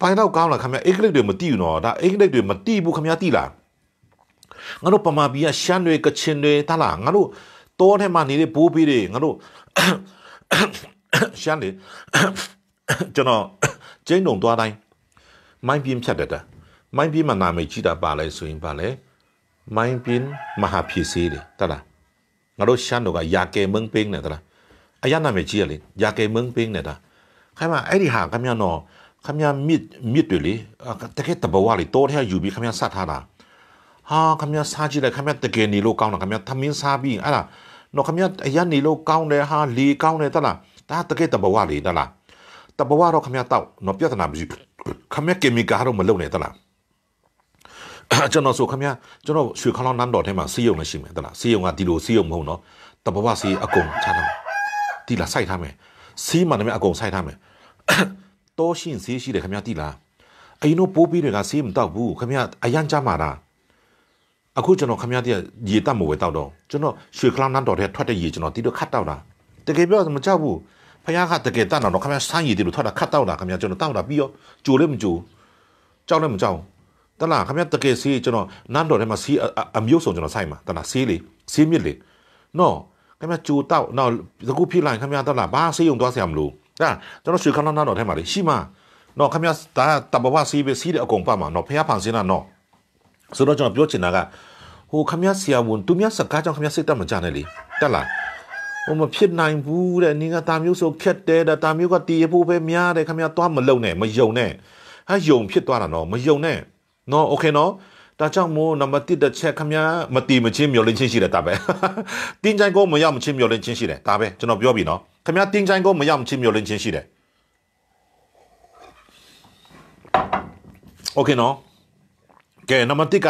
ပိုင်းတော့ကောင်းလားခမရအင်္ဂလိပ်တွေမတိဘူးနော်ဒါအင်္ဂလိပ်တွေမတိဘူးခမရတိလားငါတို့ပမာပြီးကရှမ်းတွေကချင်တွေတလားငါတို့တောထဲမှာနေတဲ့ဘိုးဘေးတွေငါတို့ရှမ်းတွေကျွန်တော်ကျင်းုံသွားတိုင်းမိုင်းပြင်းဖြတ်တတ်တာမိုင်းပြင်းမှာနာမည်ကြီးတာပါလဲဆိုရင်ပါလဲမိုင်းပြင်းမဟာဖြစ်စေတယ်တလားငါတို့ရှမ်းတို့ကယာကဲမင်းပင်းနဲ့တလားအရနာမည်ကြီးရလေယာကဲမင်းပင်းနဲ့တာခိုင်မအဲ့ဒီဟာခမရနော်ခမရမြစ်မြစ်တွေလေတကယ်တဘဝလေတော်ထဲယူပြီးခမရဆက်ထားတာဟာခမရစားကြည့်လိုက်ခမရတကယ်နေလို့ကောင်းတာခမရသမင်းစားပြီးအဲ့ဒါနော်ခမရအရနေလို့ကောင်းတယ်ဟာလေကောင်းတယ်တလားဒါတကယ်တဘဝလေတလားတဘဝတော့ခမရတောက်တော့ပြဿနာမရှိခမရကင်မီကာတော့မလုပ်နဲ့တလားကျွန်တော်ဆိုခမရကျွန်တော်ရွှေခလောင်းနန်းတော်ထဲမှာစီးရုံလည်းရှိမယ်တလားစီးရုံကဒီလိုစီးရုံမဟုတ်နော်တဘဝစီးအကုန်ချထားမယ်ဒီလားစိုက်ထားမယ်စီးမှလည်းအကုန်စိုက်ထားမယ်တောရှင်းစီးရှိတယ်ခမရဒီလားအရင်တော့ပိုးပြီးတွေကစီးမတောက်ဘူးခမရအရန်ကြမှာတာအခုကျွန်တော်ခမရတည်းရေတတ်မဝဲတောက်တော့ကျွန်တော်ရွှေခလောင်းနန်းတော်ထဲထွက်တဲ့ရေကျွန်တော်ဒီလိုခတ်တောက်တာတကယ်ပြောမကြောက်ဘူးဖခင်ကတကယ်တတ်တော့ခမရဆိုင်းရည်တို့ထွက်တာခတ်တောက်တာခမရကျွန်တော်တောက်တာပြီးရောကြိုလည်းမကြိုကြောက်လည်းမကြောက်တလားခမရတကယ်ဆေးကျွန်တော်နန်းတော်ထဲမှာဆေးအမျိုးစုံကျွန်တော်ဆိုင်မှာတလားဆေးလေဆေးမြစ်လေနော်ခမရကြိုတောက်နော်အခုဖြစ်လိုက်ခမရတလားဘာဆေးုံသွားဆရာမလို့ဒါကျွန်တော်ရွှေခန်းနန်းတော်ထဲမှာလေရှိမှာနော်ခမရဒါတဘဝဆေးပဲဆေးတဲ့အကုန်ပတ်မှာနော်ဖခင်ဖန်ဆင်းတာနော်ဆိုတော့ကျွန်တော်ပြောချင်တာကဟိုခမရဆရာဝန်သူများစကားကြောင့်ခမရစိတ်တက်မကြနဲ့လေတက်လားဟိုမဖြစ်နိုင်ဘူးတဲ့နင်ကတာမျိုးဆိုခက်တယ်တာမျိုးကတည်ရဖို့ပဲများတယ်ခမရသွားမလုံနဲ့မယုံနဲ့ဟာယုံဖြစ်သွားတာနော်မယုံနဲ့နော်โอเคနော်ဒါကြောင့်မို့နံပါတ်1တစ်ချက်ခမရမတီမချင်းမျောလင်းချင်းရှိတယ်ဒါပဲတင်းချိုင်ကိုမရောက်မချင်းမျောလင်းချင်းရှိတယ်ဒါပဲကျွန်တော်ပြောပြီနော်ခမရတင်းချိုင်ကိုမရောက်မချင်းမျောလင်းချင်းရှိတယ်โอเคနော်ကဲနံပါတ်1က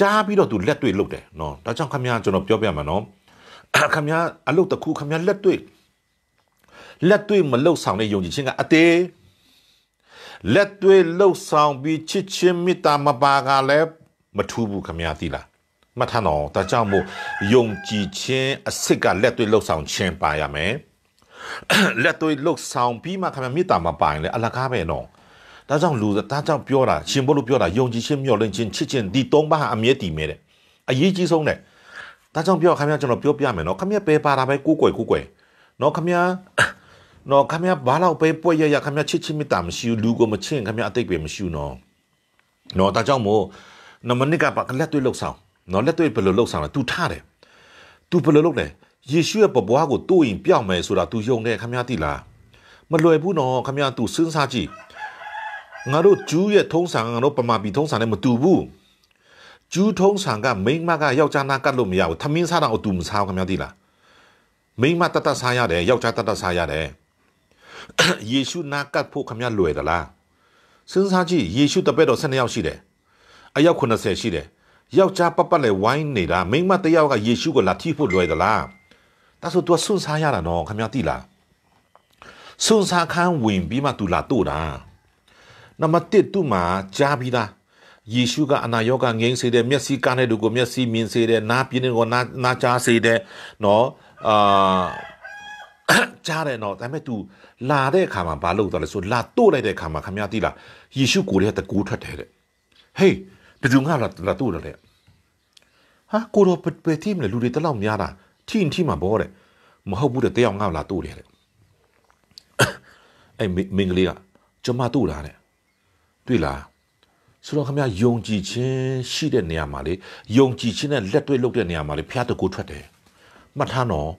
ကြားပြီးတော့သူလက်တွေ့လုပ်တယ်နော်ဒါကြောင့်ခမရကျွန်တော်ပြောပြမှာနော်ခမရအလုတ်တခုခမရလက်တွေ့လက်တွေ့မလှုပ်ဆောင်တဲ့ယုံကြည်ခြင်းကအသေးလက်တွေ့လှုပ်ဆောင်ပြီးချစ်ချင်းမေတ္တာမပါကလည်းမထူးဘူးခမရသီလားမှတ်ထားတော့ဒါကြောင့်မို့ယုံကြည်ခြင်းအစစ်ကလက်တွေ့လှုပ်ဆောင်ခြင်းပါရမယ်လက်တွေ့လှုပ်ဆောင်ပြီးမှခမရမေတ္တာမပါရင်လည်းအလကားပဲနော်ဒါကြောင့်လူဒါကြောင့်ပြောတာရှင်ဘုလို့ပြောတာယုံကြည်ခြင်းမျှော်လင့်ခြင်းချစ်ခြင်းဒီသုံးပါးဟာအမြဲတည်မြဲတဲ့အရေးကြီးဆုံးတဲ့။ဒါကြောင့်ပြောခင်ဗျာကျွန်တော်ပြောပြမယ်နော်ခင်ဗျာပဲပါတာပဲကိုကိုွယ်ကိုကိုွယ်နော်ခင်ဗျာနော်ခင်ဗျာဘာလို့ပဲပွက်ရရခင်ဗျာချစ်ချစ်မေတ္တာမရှိဘူးလူကိုမချင်ခင်ဗျာအတိတ်ပဲမရှိဘူးနော်။နော်ဒါကြောင့်မို့နမနစ်ကပါလက်တွေ့လှုပ်ဆောင်နော်လက်တွေ့ဘယ်လိုလှုပ်ဆောင်လဲသူထားတယ်။ तू ဘယ်လိုလုပ်လဲယေရှုရဲ့ပပွားကိုတို့ရင်ပြောင်းမယ်ဆိုတာ तू ယုံတယ်ခင်ဗျာသိလား။မလွယ်ဘူးနော်ခင်ဗျာ तू စဉ်းစားကြည့်ငါတို့ဂျူးရဲ့ထုံးစံငါတို့ပမာပီထုံးစံနဲ့မတူဘူး။ကျူးထုံးဆန်ကမိန်းမကယောက်ျားနာကတ်လို့မရဘူးသမင်းစားတာအတူမစားခင်ဗျာသိလားမိန်းမတတ်တတ်စားရတယ်ယောက်ျားတတ်တတ်စားရတယ်ယေရှုနာကတ်ဖို့ခင်ဗျာလွယ်သလားစဉ်းစားကြည့်ယေရှုတပည့်တော်12ယောက်ရှိတယ်အယောက်80ရှိတယ်ယောက်ျားပပလည်းဝိုင်းနေတာမိန်းမတယောက်ကယေရှုကိုလာထိဖို့လွယ်သလားဒါဆို तू ဆွန့်စားရတာနော်ခင်ဗျာသိလားဆွန့်စားခန်းဝင်ပြီးမှ तू လာတို့တာနံပါတ်1 तू မှာကြားပြီးသားယေရှုကအနာရောဂါငြိမ်းစေတယ်မျက်စိကားတဲ့သူကိုမျက်စိမြင်စေတယ်နားပြင်းတဲ့ကိုနားနားကြားစေတယ်နော်အာကြားတယ်နော်ဒါပေမဲ့ तू လာတဲ့အခါမှာဘာလုပ်သွားလဲဆိုလာတို့လိုက်တဲ့အခါမှာခမရတိလားယေရှုကိုယ်ရဲ့တကူထွက်တယ်တဲ့ဟေးဘယ်သူငါလာတို့တယ်ဟာကိုတော့ပယ်တိမလဲလူတွေတလောက်များတာထင်ထင်မှာဘောတဲ့မဟုတ်ဘူးတဲ့တယောက်ငါလာတို့တယ်တဲ့အဲ့မင်းကလေးကကျွန်မတို့တာတဲ့တွေ့လားဆိုတော့ခမယုံကြည်ခြင်းရှိတဲ့နေရာမှာလေယုံကြည်ခြင်းနဲ့လက်တွေ့လုပ်တဲ့နေရာမှာလေဖျားတကူထွက်တယ်မှတ်ထားနော်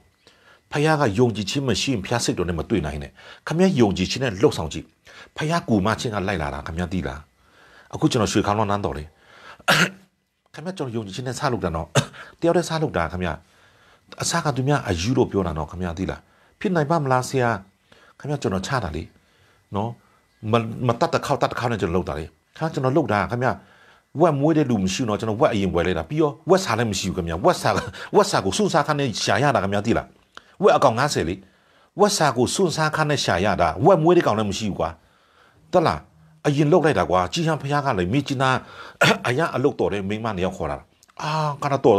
ဖခင်ကယုံကြည်ခြင်းမရှိရင်ဖျားစိတ်တော်နဲ့မတွေ့နိုင်နဲ့ခမယုံကြည်ခြင်းနဲ့လှုပ်ဆောင်ကြည့်ဖခင်ကူမချင်းကလိုက်လာတာခမသိလားအခုကျွန်တော်ရွှေခေါင်းလောင်းနန်းတော်လေခမကျွန်တော်ယုံကြည်ခြင်းနဲ့စားလုပ်တာနော်တယောက်တည်းစားလုပ်တာခမအစားကသူများအယူလို့ပြောတာနော်ခမသိလားဖြစ်နိုင်ပါမလားဆရာခမကျွန်တော်ချတာလေနော်မတတ်တစ်ခေါက်တတ်တစ်ခေါက်နဲ့ကျွန်တော်လုပ်တာလေခါကျွန်တော်လှုပ်တာခင်ဗျဝက်မွေးတဲ့လူမရှိတော့ကျွန်တော်ဝက်အရင်ဝယ်လိုက်တာပြီးတော့ဝက်စာလည်းမရှိဘူးခင်ဗျဝက်စာဝက်စာကိုစွန့်စားခါနဲ့ရှာရတာခင်ဗျသိလားဝက်အကောင်90လေဝက်စာကိုစွန့်စားခါနဲ့ရှာရတာဝက်မွေးတဲ့ကောင်လည်းမရှိဘူးကွာတက်လားအရင်လှုပ်လိုက်တာကွာကြီးဟန်ဖះကလည်းမိကျနာအရာအလုတ်တော်တဲ့မိန်းမနေရောက်ခေါ်လာတာအာကနတော်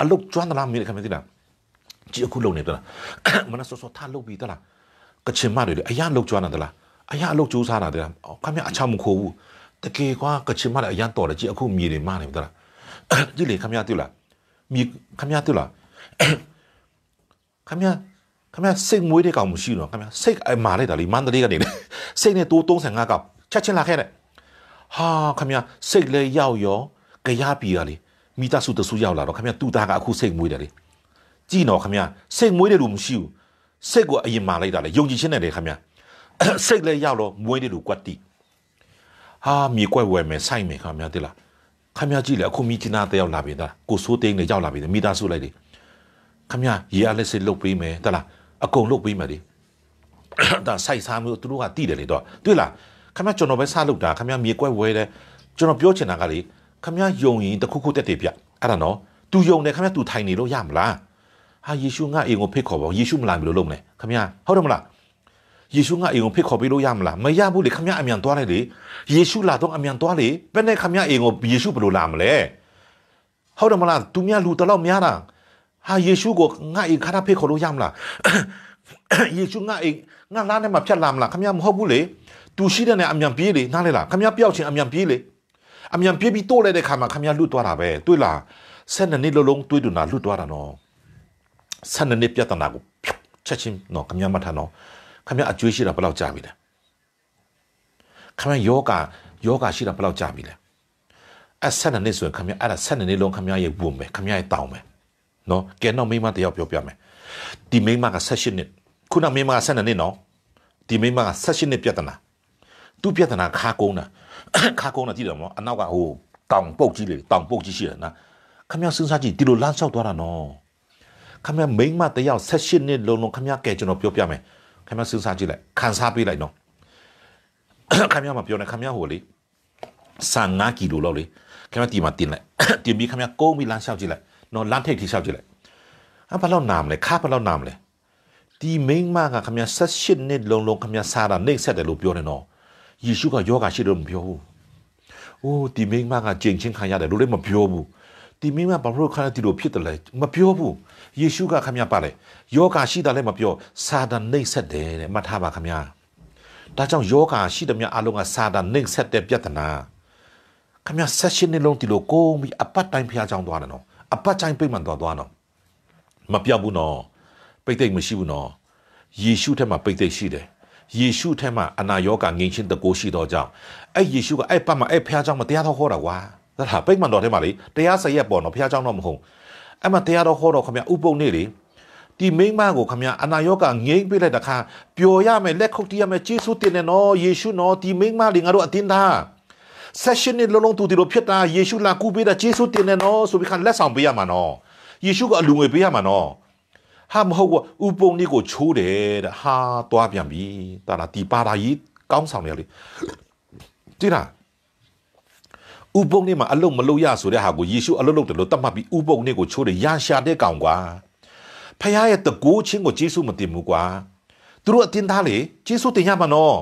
အလုတ်ကျွမ်းသလားမိခင်မသိလားကြီးအခုလုံနေတလားမနဆောဆောထားလုတ်ပြီးတလားကချင်မတွေလေအရာလုတ်ကျွမ်းတာတလားအရာအလုတ်ကြိုးစားတာတလားခင်ဗျအချောင်မခိုးဘူးတကယ်ကွာကချင်မလည်းအရန်တော်တယ်ကြည်အခုမြေတွေမနေဘူးတလားကြည်လေခမရတူလားမြေခမရတူလားခမရခမရစိတ်မွေးတဲ့ကောင်မရှိတော့ခမရစိတ်အမာလိုက်တာလေမန္တလေးကနေလေစိတ်နဲ့တိုး35ကောင်ချက်ချင်းလာခဲ့တဲ့ဟာခမရစိတ်လည်းရောက်ရောကြာပြီကလေမိသားစုတစုရောက်လာတော့ခမရတူသားကအခုစိတ်မွေးတယ်လေကြည်နော်ခမရစိတ်မွေးတယ်လို့မရှိဘူးစိတ်ကအရင်မာလိုက်တာလေယုံကြည်ခြင်းနဲ့လေခမရစိတ်လည်းရောက်တော့မွေးတယ်လို့ကွတ်တိဟာမြေကွက်ဝယ်မယ်စိုက်မယ်ခါများတိလားခမရကြည့်လေအခုမိချင်းသားတယောက်လာပြီသားကိုစိုးသိန်းလည်းရောက်လာပြီမိသားစုလိုက်လေခမရရေအားလက်စစ်လုတ်ပေးမယ်တလားအကုန်လုတ်ပေးမယ်လေဒါစိုက်စားမျိုးသူတို့ကတိတယ်လေတော့တွေ့လားခမရကျွန်တော်ပဲစားလုတ်တာခမရမြေကွက်ဝဲတယ်ကျွန်တော်ပြောချင်တာကလေခမရယုံရင်တခုခုတက်တယ်ပြအဲ့ဒါနော်သူယုံတယ်ခမရသူထိုင်နေလို့ရမလားဟာယေရှုငါအိမ်ကိုဖိတ်ခေါ်ပါယေရှုမလာဘူးလို့လုပ်မလဲခမရဟုတ်တယ်မလားယေရှုငါအိမ်ကိုဖိတ်ခေါ်ပေးလို့ရမလားမရဘူးလေခမရအမြန်သွားလိုက်လေယေရှုလာတော့အမြန်သွားလေဘယ်နဲ့ခမရအိမ်ကိုယေရှုဘယ်လိုလာမလဲဟုတ်တယ်မလားသူများလူတလောက်များတာဟာယေရှုကိုငါအိမ်ခါတာဖိတ်ခေါ်လို့ရမလားယေရှုငါအိမ်ငါလားနဲ့မှဖြတ်လာမလားခမရမဟုတ်ဘူးလေသူရှိတဲ့နဲ့အမြန်ပြေးလေနားလေလားခမရပျောက်ချင်းအမြန်ပြေးလေအမြန်ပြေးပြီးတိုးလိုက်တဲ့ခါမှာခမရလွတ်သွားတာပဲတွေ့လား၁၂နှစ်လုံးလုံးတွေးတူနာလွတ်သွားတာနော်၁၂နှစ်ပြဿနာကိုချက်ချင်းနော်ခမရမထနော်ခမရအကျွေးရှိတာဘယ်လောက်ကြာပြီလဲခမရယောဂယောဂရှိတာဘယ်လောက်ကြာပြီလဲအဲ့ဆက်နှစ်နှစ်ဆိုရင်ခမရအဲ့ဒါဆက်နှစ်နှစ်လုံးခမရရဲ့ဘုံပဲခမရရဲ့တောင်းပဲနော်ကဲတော့မိမတယောက်ပြောပြမယ်ဒီမိမက16နှစ်ခုနမိမက12နှစ်နော်ဒီမိမက16နှစ်ပြဿနာသူ့ပြဿနာခါကုန်းတာခါကုန်းတာကြည့်တယ်နော်အနောက်ကဟိုတောင်ပုတ်ကြီးလေတောင်ပုတ်ကြီးရှိတယ်နော်ခမရစဉ်းစားကြည့်ဒီလိုလမ်းလျှောက်သွားတာနော်ခမရမိမတယောက်16နှစ်လုံးလုံးခမရကဲကျွန်တော်ပြောပြမယ်ခင်ဗျစဉ်းစားကြည့်လိုက်ခံစားပေးလိုက်နော်ခင်ဗျမပြောနဲ့ခင်ဗျဟိုလေဆန်9ကီလိုလောက်လေခင်ဗျတီမှာတင်လိုက်တင်ပြီးခင်ဗျကုန်းပြီးလမ်းလျှောက်ကြည့်လိုက်နော်လမ်းထိပ်ထိလျှောက်ကြည့်လိုက်အဘလောက်နာမလဲခါဘလောက်နာမလဲဒီမိန်းမကခင်ဗျ18နှစ်လုံးလုံးခင်ဗျစားတာနှိမ့်ဆက်တယ်လို့ပြောတယ်နော်ယေရှုကယောဂါရှိတယ်လို့မပြောဘူး။အိုးဒီမိန်းမကကြင်ချင်းခံရတယ်လို့လည်းမပြောဘူး။ဒီမိမဘာဖြစ်လို့ခါဒီလိုဖြစ်တယ်လဲမပြောဘူးယေရှုကခမရပါလေယောဂါရှိတာလည်းမပြောစာတန်နှိမ့်ဆက်တယ်တဲ့မှတ်ထားပါခမရဒါကြောင့်ယောဂါရှိတဲ့များအလုံးကစာတန်နှိမ့်ဆက်တဲ့ပြဿနာခမရဆက်ရှင်နေလုံးဒီလိုကိုပြီးအပတ်တိုင်းဖျားချောင်းသွားတယ်နော်အပတ်တိုင်းပြိမ့်မှန်သွားသွားနော်မပြောက်ဘူးနော်ပိတ်သိမ့်မရှိဘူးနော်ယေရှုထက်မှပိတ်သိမ့်ရှိတယ်ယေရှုထက်မှအနာယောဂါငြိမ်းချင်းတကိုးရှိတော့ကြောင့်အဲ့ယေရှုကအဲ့ပတ်မှာအဲ့ဖျားချောင်းမတရားတော့ဟောတာကွာဒါဟာပိတ်မှန်တော်ထဲမှာလေတရားစရက်ပေါ်တော့ဘုရားเจ้าတော့မဟုတ်အဲ့မှာတရားတော်ဟောတော့ခမဥပုံနေလေဒီမိမကိုခမအနာယောဂငိမ့်ပြလိုက်တခါပျော်ရမယ်လက်ခုပ်တီးရမယ်ယေရှုတင်တယ်နော်ယေရှုနော်ဒီမိမလေးငါတို့အတင်းသား session နဲ့လုံးလုံးသူဒီလိုဖြစ်တာယေရှုလာကူပေးတာယေရှုတင်တယ်နော်ဆိုပြီးခါလက်ဆောင်ပေးရမှာနော်ယေရှုကအလူငွေပေးရမှာနော်ဟာမဟုတ်ဘူးဥပုံလေးကိုချိုးတယ်တဲ့ဟာသွားပြန်ပြီတာလားဒီပါတာကြီးကောင်းဆောင်တယ်လေတိလားဥပုံနေမှာအလုံးမလုံးရဆိုတဲ့ဟာကိုယေရှုအလုံးလုံးတယ်လို့တတ်မှတ်ပြီးဥပုံနေကိုချိုးတယ်ရရှာတဲ့ကောင်ကွာဖခင်ရဲ့တကူချင်းကိုယေရှုမတင်ဘူးကွာသူတို့အတင်းသားလေယေရှုတင်ရမှာနော်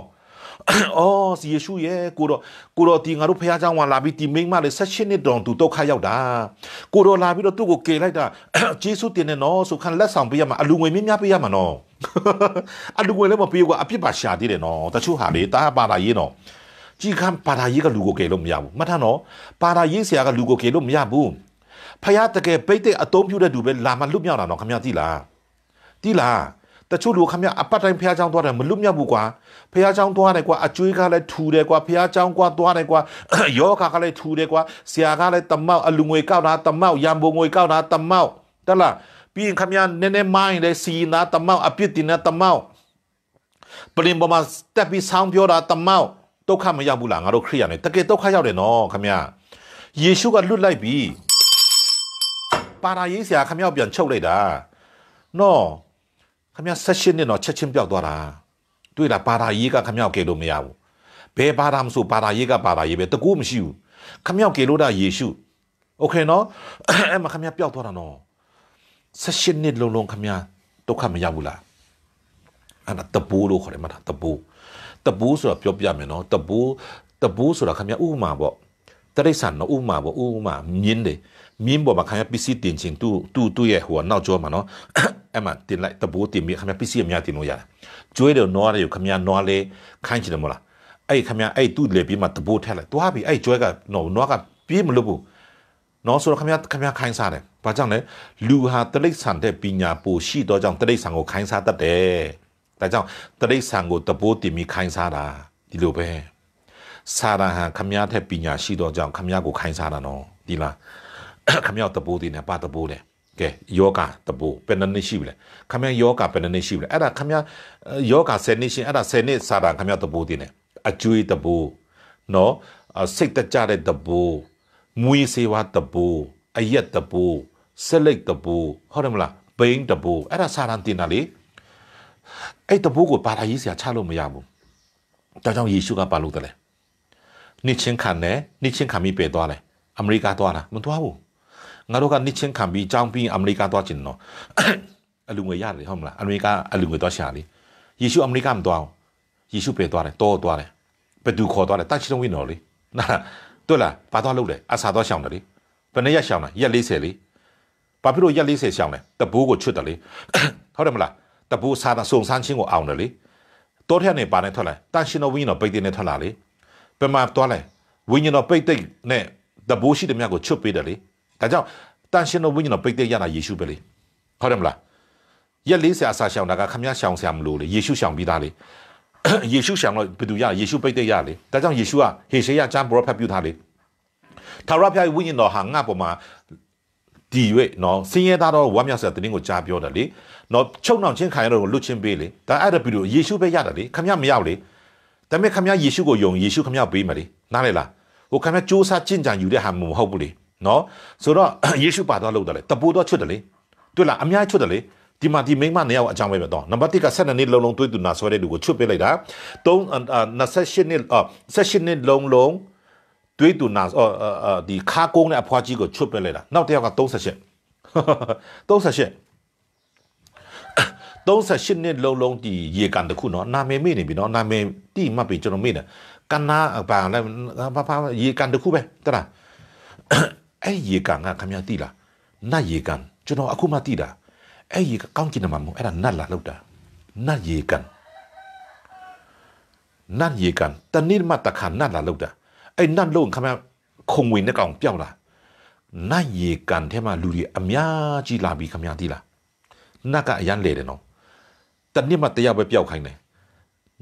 အော်ယေရှုရဲ့ကိုတော့ကိုတော့ဒီငါတို့ဖခင်ကြောင့်ဝင်လာပြီးဒီမိန်းမလေး၁၈နှစ်တောင်သူဒုက္ခရောက်တာကိုတော့လာပြီးတော့သူ့ကိုကယ်လိုက်တာယေရှုတင်တယ်နော်ဆိုခံလက်ဆောင်ပေးရမှာအလူငွေမြင်းများပေးရမှာနော်အလူငွေလည်းမပေးဘူးကွာအပြစ်ပါရှာသေးတယ်နော်တချို့ဟာလေတာပါလာရေးနော်ကြည်ခံဘာသာရေးကလူကိုကယ်လို့မရဘူးမှတ်ထားနော်ဘာသာရေးဆရာကလူကိုကယ်လို့မရဘူးဖယားတကယ်ဘိတ်တဲ့အတုံးပြတဲ့သူပဲလာမှလွတ်မြောက်တာနော်ခမရသိလားသိလားတချို့လူခမရအပတ်တိုင်းဖယားချောင်းသွားတယ်မလွတ်မြောက်ဘူးကွာဖယားချောင်းသွားတယ်ကွာအကျွေးကလည်းထူတယ်ကွာဖယားချောင်းကွာသွားတယ်ကွာယောဂကလည်းထူတယ်ကွာဆရာကလည်းတမောက်အလူငွေကောက်တာတမောက်ရံပုံငွေကောက်တာတမောက်တလားပြီးရင်ခမရနည်းနည်းမိုင်းလဲစီနာတမောက်အပြစ်တင်တဲ့တမောက်ပရင်ပေါ်မှာတက်ပြီးဆောင်းပြောတာတမောက်ဒုက္ခမရောက်ဘူးလားငါတို့ခရိယာနဲ့တကယ်ဒုက္ခရောက်တယ်နော်ခမညာယေရှုကလွတ်လိုက်ပြီပါရာရေးဆရာခမရောက်ပြန်ချုပ်လိုက်တာနော်ခမရ16နှစ်တော့ချက်ချင်းပြောက်သွားတာတွေ့လားပါရာရေးကခမရောက်ကယ်လို့မရဘူးဘယ်ပါရာမဆိုပါရာရေးကပါရာရေးပဲတကူမရှိဘူးခမရောက်ကယ်လို့တာယေရှုโอเคနော်အဲ့မှာခမရပြောက်သွားတာနော်16နှစ်လုံးလုံးခမရဒုက္ခမရောက်ဘူးလားအဲ့ဒါတပိုးလို့ခေါ်တယ်မှာတပိုးတပိုးဆိုတာပြောပြမယ်နော်တပိုးတပိုးဆိုတာခင်ဗျဥပမာပေါ့တရိษံနော်ဥပမာပေါ့ဥပမာမြင်းတယ်မြင်းပေါ်မှာခင်ဗျပစ္စည်းတင်ခြင်းသူ့သူ့သူ့ရဲ့ဟိုနောက်ကျောမှာနော်အဲ့မှာတင်လိုက်တပိုးတင်ပြီးခင်ဗျပစ္စည်းအများတင်လို့ရတယ်ကျွေးတယ်နွားတယ်ခင်ဗျနွားလဲခိုင်းချင်တယ်မလားအဲ့ခင်ဗျအဲ့သူ့လေပြီးမှတပိုးထက်လိုက်သွားပြီအဲ့ကျွဲကနော်နွားကပြေးမလို့ဘူးနော်ဆိုတော့ခင်ဗျခင်ဗျခိုင်းစားတယ်ဘာကြောင့်လဲလူဟာတရိษံတဲ့ပညာပိုရှိတော့ကြောင့်တရိษံကိုခိုင်းစားတတ်တယ်ဒါကြောင့်တရိษံကိုတပိုးတင်ပြီးခိုင်းစားတာဒီလိုပဲစာရဟံခမည်းထက်ပညာရှိတော့ကြောင့်ခမည်းကိုခိုင်းစားတာနော်ဒီလားခမည်းတပိုးတင်နေပါတပိုးတယ်ကဲယောဂတပိုးဘယ်နှစ်နှစ်ရှိပြီလဲခမည်းယောဂဘယ်နှစ်နှစ်ရှိပြီလဲအဲ့ဒါခမည်းယောဂ10နှစ်ရှင်အဲ့ဒါ10နှစ်စာရဟံခမည်းတပိုးတင်နေအကျွေးတပိုးနော်စိတ်တကြတဲ့တပိုးမွေးစေဝါတပိုးအယက်တပိုးဆက်လက်တပိုးဟုတ်တယ်မလားဘိန်းတပိုးအဲ့ဒါစာရန်တင်တာလေအဲ့တပိုးကိုဘာသာရေးဆရာချလို့မရဘူးဒါကြောင့်ယေရှုကပါလို့တယ်နှိချင်းခံတယ်နှိချင်းခံပြီးပယ်သွားတယ်အမေရိကသွားတာမသွားဘူးငါတို့ကနှိချင်းခံပြီးကြောင်းပြီးအမေရိကသွားချင်တော့အလူငွေရတယ်ဟုတ်မလားအမေရိကအလူငွေသွားရှာလေယေရှုအမေရိကမသွားအောင်ယေရှုပယ်သွားတယ်တောသွားတယ်ဘသူခေါ်သွားတယ်တချီလုံးဝင်တော်လေနာတို့လားဘာသွားလုပ်လဲအစာသွားရှောင်တယ်လေဘယ်နှရက်ရှောင်လဲရက်40လေဘာဖြစ်လို့ရက်40ရှောင်လဲတဘိုးကိုချွတ်တယ်လေဟုတ်တယ်မလားတပူစားတာစုံစမ်းချင်းကိုအောင်တယ်လေတော်ထက်နေပါနဲ့ထွက်လာတန်ရှင်တော်ဝိညာဉ်တော်ပိတ်သိနေထွက်လာလေပမာသွားလိုက်ဝိညာဉ်တော်ပိတ်သိနဲ့တပူရှိတဲ့မြတ်ကိုချွတ်ပေးတယ်လေဒါကြောင့်တန်ရှင်တော်ဝိညာဉ်တော်ပိတ်သိရတာယေရှုပဲလေဟုတ်တယ်မလားရက်လေးဆရာအစာရှောင်တာကခမည်းရှောင်ဆရာမလို့လေယေရှုရှောင်ပြီးသားလေယေရှုရှောင်တော့ဘယ်သူရယေရှုပိတ်သိရလေဒါကြောင့်ယေရှုကဟေရှေယကျမ်းပရောဖက်ပြုထားလေသာရဖျားဝိညာဉ်တော်ဟာငါ့ပေါ်မှာတည်၍နော်ဆင်းရဲသားတော်ဝမ်းမြောက်စရာတင်းကိုကြားပြောတယ်လေနော်ချုံနှောင်ချင်းခံရတော့ကိုလွတ်ချင်းပေးလေဒါအဲ့ဒါပြီးတော့ယေရှုပဲရတာလေခမရမရောက်လေဒါပေမဲ့ခမရယေရှုကိုယုံယေရှုခမရပေးမယ်လေနားလေလားဟိုခမရစ조사ကြင်ကြံယူတဲ့ဟာမဟုတ်ဘူးလေနော်ဆိုတော့ယေရှုပါတော့လောက်တယ်လေတပိုးတော့ချွတ်တယ်လေတွေ့လားအများကြီးချွတ်တယ်လေဒီမှာဒီမိမနေအောင်အကြောင်းပဲပဲတော့နံပါတ်1က12နှစ်လုံးလုံးတွေးတူနာဆွဲတဲ့လူကိုချွတ်ပေးလိုက်တာ3 28နှစ်28နှစ်လုံးလုံးတွေးတူနာဒီခါကုန်းတဲ့အဖွားကြီးကိုချွတ်ပေးလိုက်တာနောက်တစ်ယောက်က38 38 38နှစ်လုံးလုံးဒီရေကန်တခုနော်နာမည်မေ့နေပြီနော်နာမည်တိမှတ်ပြီကျွန်တော်မေ့တယ်ကနာဘာလဲဘာဘာရေကန်တခုပဲတလားအဲ့ရေကန်ကခင်ဗျားတိလားနတ်ရေကန်ကျွန်တော်အခုမှတိတာအဲ့ရေကကောင်းကျင်တယ်မှာမဟုတ်အဲ့ဒါနတ်လာလောက်တာနတ်ရေကန်နတ်ရေကန်တနိမတခါနတ်လာလောက်တာအဲ့နတ်လုံးခင်ဗျားခုံဝင်တဲ့ကောင်ပြောက်လာနတ်ရေကန်ထဲမှာလူတွေအများကြီးလာပြီးခင်ဗျားတိလားနတ်ကအရန်လေတယ်နော်တနစ်မှတရားပဲပျောက်ခိုင်းတယ်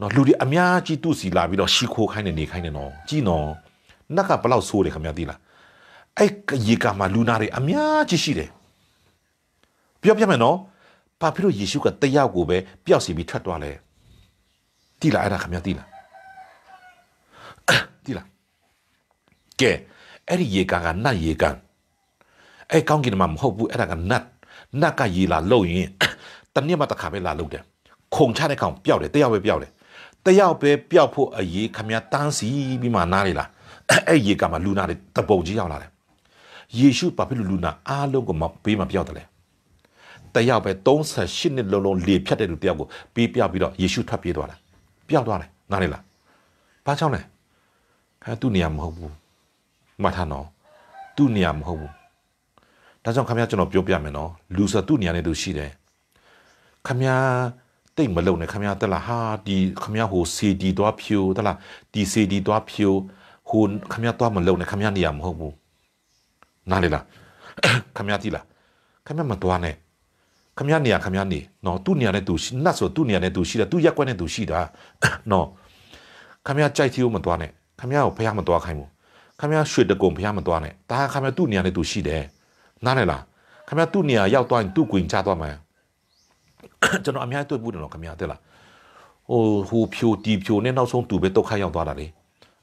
နော်လူတွေအများကြီးသူ့စီလာပြီးတော့ရှီခိုးခိုင်းနေနေခိုင်းနေနော်ကြည်နော်နှက်ကဘလောက်ဆိုးတယ်ခင်ဗျာသိလားအဲ့ရေကမှာလူနာတွေအများကြီးရှိတယ်ပြောပြမယ်နော်ဘာဖြစ်လို့ယေရှုကတရားကိုပဲပျောက်စီပြီးထွက်သွားလဲသိလားအဲ့ဒါခင်ဗျာသိလားသိလားကဲအဲ့ဒီရေကန်ကနတ်ရေကန်အဲ့ကောင်းကင်မှာမဟုတ်ဘူးအဲ့ဒါကနတ်နတ်ကရေလာလှုပ်ရင်တနည်းမှတစ်ခါပဲလာလှုပ်တယ်ခုံချတဲ့ကောင်ပျောက်တယ်တယောက်ပဲပျောက်တယ်တယောက်ပဲပျောက်ဖို့အရေးခမရတန်းစီပြီးမှနားလေလားအဲ့ရေကမှလူနာတွေတပုံကြီးရောက်လာတယ်ယေရှုဘာဖြစ်လို့လူနာအားလုံးကိုမပေးမပျောက်တယ်လဲတယောက်ပဲ38နှစ်လုံးလုံးလေဖြတ်တဲ့လူတယောက်ကိုပေးပြပြီးတော့ယေရှုထွက်ပြေးသွားတာပျောက်သွားတယ်နားလေလားဘာကြောင့်လဲဟဲ့သူ့နေရာမဟုတ်ဘူးမှတ်ထားနော်သူ့နေရာမဟုတ်ဘူးဒါကြောင့်ခမရကျွန်တော်ပြောပြမယ်နော်လူဆိုသူ့နေရာနဲ့သူရှိတယ်ခမရတိတ်မလုံနဲ့ခမရတက်လာဟာဒီခမရဟို CD သွားဖြိုတက်လာဒီ CD သွားဖြိုဟိုခမရသွားမလုံနဲ့ခမရနေရမဟုတ်ဘူးနားလေလားခမရတိလားခမရမသွားနဲ့ခမရနေရခမရနေနော်သူ့နေရနဲ့သူနတ်ဆိုသူ့နေရနဲ့သူရှိတာသူ့ရက်ကွက်နဲ့သူရှိတာနော်ခမရကြိုက်သေးဘူးမသွားနဲ့ခမရကိုဖះမသွားခိုင်းဘူးခမရရွှေတကုံဖះမသွားနဲ့ဒါခမရသူ့နေရနဲ့သူရှိတယ်နားလေလားခမရသူ့နေရရောက်သွားရင်သူ့ကွင်ချသွားမှာကျွန်တော်အများကြီးတွေ့ဘူးတယ်တော့ခင်ဗျာတဲ့လားဟိုဟိုဖြိုတီဖြိုနဲ့နောက်ဆုံးသူပဲတုတ်ခတ်ရောက်သွားတာလေ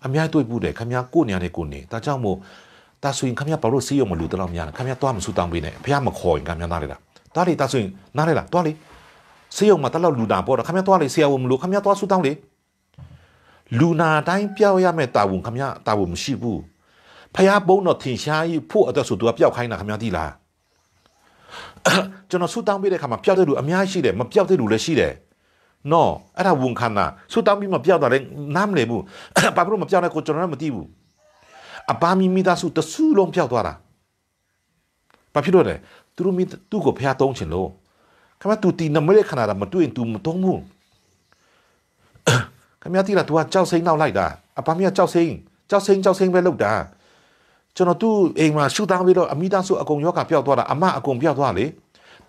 အများကြီးတွေ့ဘူးတယ်ခင်ဗျာကိုနေရာနဲ့ကိုနေဒါကြောင့်မို့ဒါဆိုရင်ခင်ဗျာဘာလို့စီးရုံမလူတော့များလဲခင်ဗျာသွားမဆူတောင်းပေးနဲ့ဖះမခေါ်ရင်ခင်ဗျာနားလေလားတားလေဒါဆိုရင်နားလေလားသွားလေစီးရုံမှာတက်လောက်လူတာပေါ့တော့ခင်ဗျာသွားလေဆရာဝန်မလို့ခင်ဗျာသွားဆူတောင်းလေလူနာတိုင်းပြောက်ရမယ့်တာဝန်ခင်ဗျာတာဝန်မရှိဘူးဖះပုံးတော့ထင်ရှားကြီးဖို့အတွက်ဆိုသူကပျောက်ခိုင်းတာခင်ဗျာသိလားကျွန်တော်ဆူတောင်းပေးတဲ့ခါမှာပျောက်တဲ့လူအများရှိတယ်မပျောက်တဲ့လူလည်းရှိတယ်နော်အဲ့ဒါဝန်ခံတာဆူတောင်းပြီးမပျောက်တာလည်းနားမလည်ဘူးဘာဖြစ်လို့မပျောက်လဲကိုကျွန်တော်လည်းမသိဘူးအပါမီမိသားစုတဆူလုံးပျောက်သွားတာဘာဖြစ်လို့လဲသူတို့မိသူ့ကိုဖျားသုံးချင်လို့ခမသူတီနမလေးခဏတာမတွေ့ရင် तू မသုံးဘူးခမတီလား तू ကကြောက်စိမ့်နောက်လိုက်တာအပါမီကကြောက်စိမ့်ကြောက်စိမ့်ကြောက်စိမ့်ပဲလောက်တာကျွန်တော်သူ့အိမ်မှာရှူသားပြီးတော့အမိသားစုအကုန်ယောဂပျောက်သွားတာအမအကုန်ပျောက်သွားလေ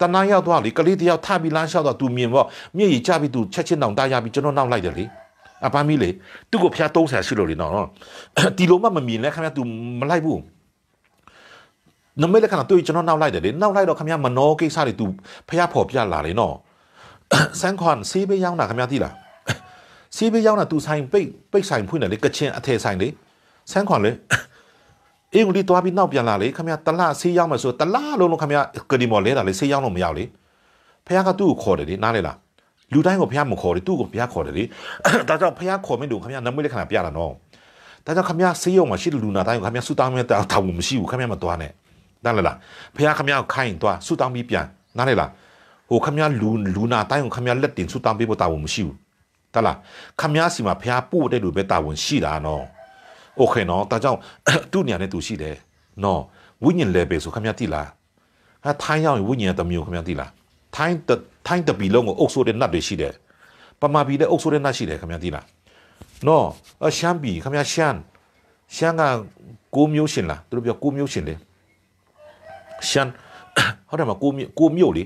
တနာရောက်သွားလေကလေးတယောက်ထပြီးလမ်းလျှောက်တော့သူမြင်ပေါ့မျက်ရည်ကျပြီးသူချက်ချင်းတောင်တားရပြီးကျွန်တော်နောက်လိုက်တယ်လေအပမ်းမီလေသူ့ကိုဖျားသုံးဆန်ရှိလို့လေနော်ဒီလိုမှမမြင်လဲခင်ဗျာ तू မလိုက်ဘူးနမေလခဏသူ့ကျွန်တော်နောက်လိုက်တယ်လေနောက်လိုက်တော့ခင်ဗျာမနောကိစ္စတွေ तू ဖျားဖော်ပြလာလေနော်ဆန်ခွန်ဆေးဘေးရောက်တာခင်ဗျာသိလားဆေးဘေးရောက်တာ तू ဆိုင်ပိတ်ပိတ်ဆိုင်ဖွင့်တယ်လေကချင်အထယ်ဆိုင်လေဆန်ခွန်လေအင်္ဂလိပ်သွားပြီးနောက်ပြန်လာလေခမရတလားဆေးရောက်မယ်ဆိုတလားလုံးလုံးခမရကဒီမော်လဲတာလေဆေးရောက်လို့မရောက်လေဖះကသူ့ကိုခေါ်တယ်လေနားလေလားလူတိုင်းကိုဖះမခေါ်လေသူ့ကိုဖះခေါ်တယ်လေဒါကြောင့်ဖះခေါ်မင်းတို့ခမရနမွေးလက်ခဏပြတာနော်ဒါကြောင့်ခမရဆေးရောက်မှာရှိတဲ့လူနာတိုင်းကိုခမရဆူတောင်းမဲ့တောင်းမှုမရှိဘူးခမရမသွားနဲ့နားလေလားဖះခမရကိုခိုင်းသွားဆူတောင်းပြီးပြန်နားလေလားဟိုခမရလူလူနာတိုင်းကိုခမရလက်တင်ဆူတောင်းပေးဖို့တာဝန်မရှိဘူးတလားခမရစီမှာဖះပို့တဲ့လူပဲတာဝန်ရှိတာနော်โอเคเนาะဒါကြောင့်သူ့ညာနဲ့သူရှိတယ်နော်ဝိညာဉ် level ဆိုခင်ဗျားသိလားဟာထိုင်းရောက်ရင်ဝိညာဉ်တမျိုးခင်ဗျားသိလားထိုင်းထိုင်းတပီလုံးကိုအုပ်ဆိုးတဲ့နတ်တွေရှိတယ်ပမာပီလည်းအုပ်ဆိုးတဲ့နတ်ရှိတယ်ခင်ဗျားသိလားနော်အရှမ်းပီခင်ဗျားရှမ်းရှမ်းကကိုမျိုးရှင်လားသူတို့ပြောကိုမျိုးရှင်လေရှမ်းဟုတ်တယ်မကိုမျိုးကိုမျိုးလေ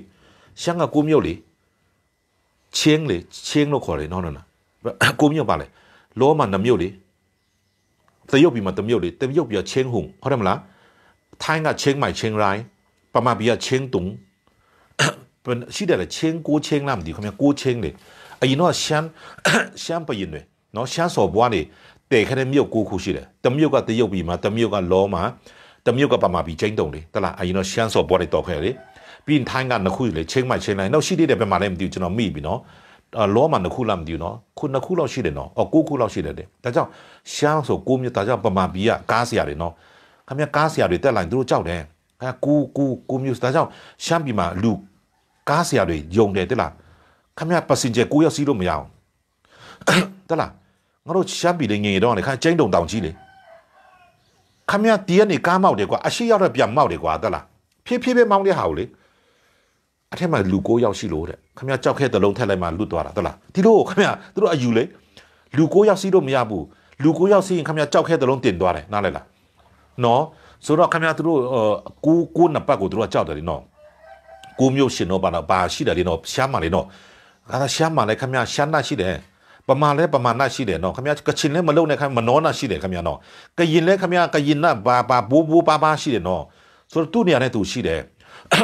ရှမ်းကကိုမျိုးလေချင်းလေချင်းလို့ခေါ်တယ်နော်နော်ကိုမျိုးပါလေလောမှာနှမျိုးလေတရုတ်ပြည်မှာတမြုပ်လေတမြုပ်ပြည်ကချင်းဟုံဟုတ်တယ်မလားထိုင်းကချင်းမိုင်ချင်းရိုင်းပမာပြည်ကချင်းတုံရှိတယ်လေချင်းကိုချင်းလားမသိခင်ဗျကိုချင်းလေအရင်တော့ရှမ်းရှမ်းပရင်တွေနော်ရှမ်းစော်ဘွားနေတေခတဲ့မြုပ်ကိုခုရှိတယ်တမြုပ်ကတရုတ်ပြည်မှာတမြုပ်ကလောမှာတမြုပ်ကပမာပြည်ချင်းတုံလေတလားအရင်တော့ရှမ်းစော်ဘွားတွေတော်ခဲလေပြီးရင်ထိုင်းကနှစ်ခုလေချင်းမိုင်ချင်းရိုင်းနောက်ရှိသေးတယ်ဘယ်မှာလဲမသိဘူးကျွန်တော်မိပြီနော်လောမှာနှစ်ခုလားမသိဘူးနော်ခုနှစ်ခုလောက်ရှိတယ်နော်အော်ကိုးခုလောက်ရှိတယ်လေဒါကြောင့်ရှမ်းဆိုကိုးမြဒါကြောင့်ပမာပီကကားဆရာတွေနော်ခမရကားဆရာတွေတက်လာရင်သူတို့ကြောက်တယ်အဲကိုးကိုးကိုးမျိုးဒါကြောင့်ရှမ်းပြည်မှာလူကားဆရာတွေယုံတယ်တက်လာခမရပတ်စင်ဂျာကိုးရောက်စီးလို့မရအောင်တက်လာငါတို့ရှမ်းပြည်လေငင်ရတော့လေခါကျိန်းတုံတောင်ကြီးလေခမရတီးရနေကားမောက်တယ်ကွာအရှိရောက်တော့ပြန်မောက်တယ်ကွာတက်လာဖြည်းဖြည်းပဲမောင်းတဲ့ဟာကိုလေအထက်မှာလူ၉ယောက်ရှိလို့တဲ့ခမရကြောက်ခဲတလုံးထက်လိုက်မှလွတ်သွားတာဟုတ်လားဒီလိုခမရသူတို့အယူလေလူ၉ယောက်စီးလို့မရဘူးလူ၉ယောက်စီးရင်ခမရကြောက်ခဲတလုံးတင်သွားတယ်နားလဲလားနော်ဆိုတော့ခမရသူတို့ကိုကိုနှစ်ပတ်ကိုသူတို့ကကြောက်တယ်လေနော်ကိုမျိုးရှင်တော့ဘာတော့ဘာရှိတယ်လေနော်ရှားမှလေနော်အဲ့ဒါရှားမှလေခမရရှားနာရှိတယ်ပမာလဲပမာဏရှိတယ်နော်ခမရကချင်လဲမလုံနဲ့ခမမနောနာရှိတယ်ခမရနော်ကရင်လဲခမရကရင်နာဘာဘာဘိုးဘိုးပါပါရှိတယ်နော်ဆိုတော့သူ့နေရာနဲ့သူရှိတယ်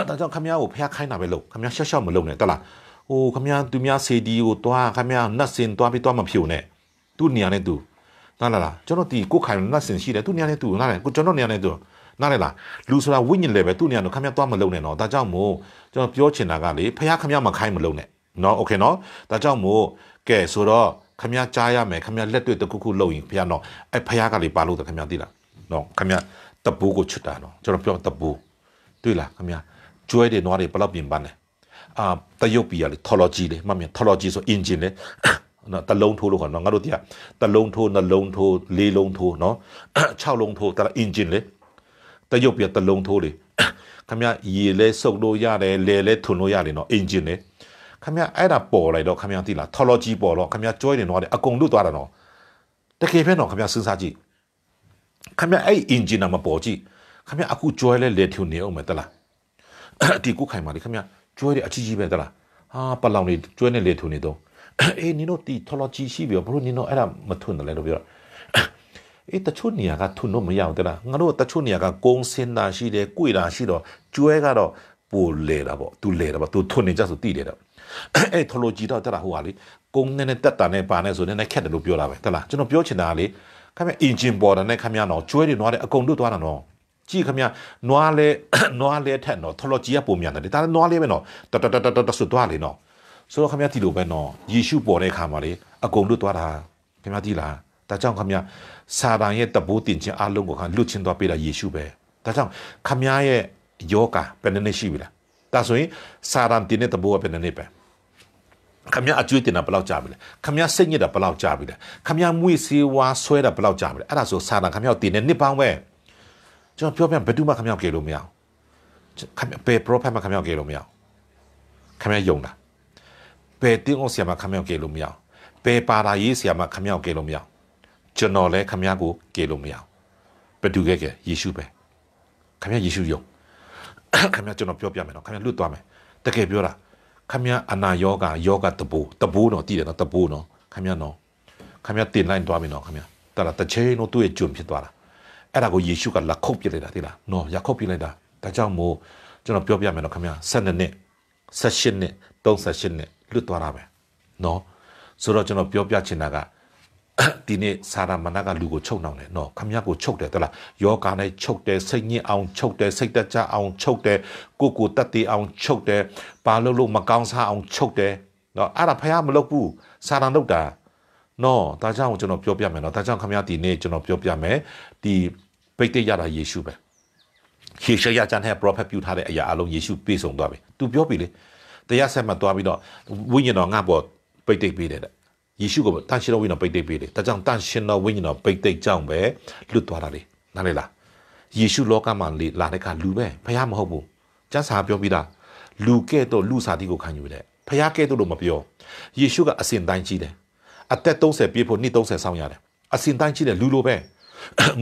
ဒါကြောင့်ခမည်းကိုဖះခိုင်းတာပဲလို့ခမည်းရှော့ရှော့မလုပ်နဲ့တက်လားဟိုခမည်းသူများစေဒီကိုတွားခမည်းနှက်စင်တွားပြီးတွားမဖြစ်နဲ့သူ့နေရာနဲ့သူနားလားလားကျွန်တော်ဒီကိုခိုင်နှက်စင်ရှိတယ်သူ့နေရာနဲ့သူနားလားကိုကျွန်တော်နေရာနဲ့သူနားလဲလားလူဆိုတာဝိညာဉ်လည်းပဲသူ့နေရာတော့ခမည်းတွားမလုပ်နဲ့နော်ဒါကြောင့်မို့ကျွန်တော်ပြောချင်တာကလေဖះခမည်းမခိုင်းမလုပ်နဲ့နော်โอเคနော်ဒါကြောင့်မို့ကဲဆိုတော့ခမည်းကြားရမယ်ခမည်းလက်တွေ့တခုခုလုပ်ရင်ဖះနော်အဲဖះကလေပါလို့တယ်ခမည်းသိလားနော်ခမည်းတပူးကိုချွတ်တာနော်ကျွန်တော်ပြောတပူးတွေ့လားခင်ဗျာကျွဲတွေနွားတွေဘလောက်ပြင်ပန်းလဲအာတရုတ်ပြည်ကလေ topology လေမှတ်မြန် topology ဆို engine လေနော်တလုံးထိုးလို့ခေါ်နော်ငါတို့တရားတလုံးထိုးနှလုံးထိုးလေးလုံးထိုးနော်6လုံးထိုးဒါ engine လေတရုတ်ပြည်တလုံးထိုးလေခင်ဗျရေလဲစုပ်လို့ရတယ်လေလဲထွန်လို့ရတယ်နော် engine လေခင်ဗျအဲ့ဒါပေါ်လိုက်တော့ခင်ဗျသိလား topology ပေါ်တော့ခင်ဗျကျွဲနေတော့အကုန်လွတ်သွားတာနော်တကယ်ဖြစ်တော့ခင်ဗျစဉ်းစားကြည့်ခင်ဗျအဲ့ engine ကမပေါ်ကြည့်ခင်ဗျအခုကြွဲလဲလေထူနေအောင်မယ်တလားဒီကုခိုင်ပါလေခင်ဗျကြွဲတယ်အချီကြီးပဲတလားဟာပလောင်တွေကျွဲနေလေထုံနေတော့အေးနင်တို့တီထော်လော်ကြီးရှိပြီဘလို့နင်တို့အဲ့ဒါမထွန်းတယ်လေလို့ပြောအေးတချို့နေရာကထုံတော့မရအောင်တလားငါတို့တချို့နေရာကကုန်းစင်းတာရှိတယ်၊ကြွေတာရှိတော့ကျွဲကတော့ပူလေတာပေါ့သူလေတာပေါ့သူထွန်းနေကြဆိုတိတယ်တော့အဲ့ထော်လော်ကြီးတော့တလားဟိုဟာလေကုန်းနဲ့နဲ့တက်တာနဲ့ပါနဲ့ဆိုနေနဲ့ခက်တယ်လို့ပြောတာပဲတလားကျွန်တော်ပြောချင်တာကလေခင်ဗျအင်ဂျင်ပေါ်တာနဲ့ခင်ဗျတော့ကျွဲတွေနွားတယ်အကုန်တို့သွားတာနော်ကြည့်ခမရနွားလဲနွားလဲထက်နော်ထလော်ကြီးကပုံမြန်တယ်ဒါလည်းနွားလဲပဲနော်တတတတတဆွတ်သွားလေနော်ဆိုတော့ခမရဒီလိုပဲနော်ယေရှုပေါ်တဲ့အခါမှာလေအကုန်လွတ်သွားတာခမရဒီလားဒါကြောင့်ခမရစာတန်ရဲ့တပိုးတင်ခြင်းအလုံးကိုခါလွတ်ချင်းသွားပေးတာယေရှုပဲဒါကြောင့်ခမရရဲ့ယောဂဘယ်နည်းနဲ့ရှိပြီလားဒါဆိုရင်စာတန်တင်တဲ့တပိုးကဘယ်နည်းနဲ့ပဲခမရအကျွေးတင်တာဘယ်လောက်ကြာပြီလဲခမရစိတ်ညစ်တာဘယ်လောက်ကြာပြီလဲခမရမွေစေဝါဆွဲတာဘယ်လောက်ကြာပြီလဲအဲ့ဒါဆိုစာတန်ခမရတင်တဲ့နှစ်ပေါင်းပဲကျွန်တော်ပြောပြဘယ်သူမှခမောက်ကယ်လို့မရအောင်ဘယ် prophet မှခမောက်ကယ်လို့မရအောင်ခမောက်ယုံတာဘယ်တင်းအောင်ဆရာမှခမောက်ကယ်လို့မရအောင်ဘယ်ပါလာရေးဆရာမှခမောက်ကယ်လို့မရအောင်ကျွန်တော်လည်းခမောက်ကိုကယ်လို့မရအောင်ဘယ်သူကယ်ကယ်ယေရှုပဲခမောက်ယေရှုယုံခမောက်ကျွန်တော်ပြောပြမယ်နော်ခမောက်လွတ်သွားမယ်တကယ်ပြောတာခမရအနာယောဂယောဂတပိုးတပိုးတော့တည်တယ်နော်တပိုးနော်ခမရနော်ခမရတင်လိုက်သွားပြီနော်ခမရတာတချင်းတော့သူ့ရဲ့ဂျွန်ဖြစ်သွားတာအဲ့ဒါကိုယေရှုကလက်ခုပ်ပစ်လိုက်တာသိလားနော်ရခုပ်ပစ်လိုက်တာဒါကြောင့်မို့ကျွန်တော်ပြောပြမယ်နော်ခင်ဗျာ12နှစ်18နှစ်38နှစ်လွတ်သွားတာပဲနော်ဆိုတော့ကျွန်တော်ပြောပြချင်တာကဒီနေ့စာရမဏကလူကိုချုပ်နှောင်တယ်နော်ခမရကိုချုပ်တယ်တလားယောဂာနဲ့ချုပ်တယ်စိတ်ညစ်အောင်ချုပ်တယ်စိတ်တကြအောင်ချုပ်တယ်ကိုကိုတက်သေးအောင်ချုပ်တယ်ဘာလို့လို့မကောင်းစားအောင်ချုပ်တယ်နော်အဲ့ဒါဖះမလုပ်ဘူးစာရန်လုပ်တာနော်ဒါကြောင့်ကျွန်တော်ပြောပြမယ်နော်ဒါကြောင့်ခမရဒီနေ့ကျွန်တော်ပြောပြမယ်ဒီပိတ်သိက်ရတာယေရှုပဲယေရှုရကျမ်းထဲ prophet ပြုထားတဲ့အရာအလုံးယေရှုပြေဆုံးသွားပြီသူပြောပြီလေတရားဆက်မှသွားပြီးတော့ဝိညာဉ်တော်ငါ့ပေါ်ပိတ်သိက်ပေးတယ်တဲ့ယေရှုကတန်ရှင်တော်ဝိညာဉ်တော်ပိတ်သိက်ပေးတယ်ဒါကြောင့်တန်ရှင်တော်ဝိညာဉ်တော်ပိတ်သိက်ကြောင့်ပဲလွတ်သွားတာလေနားလေလားယေရှုလောကမှာလာတဲ့ခါလူပဲဖခင်မဟုတ်ဘူးကျမ်းစာပြောပြီးတာလူကဲ့သို့လူစားတိကိုခံယူတယ်ဖခင်ကဲ့သို့လို့မပြောယေရှုကအစဉ်တိုင်းကြီးတယ်အသက်30ပြည့်ဖို့နှစ်30ဆောင်ရတယ်အစင်တိုင်းရှိတဲ့လူလိုပဲ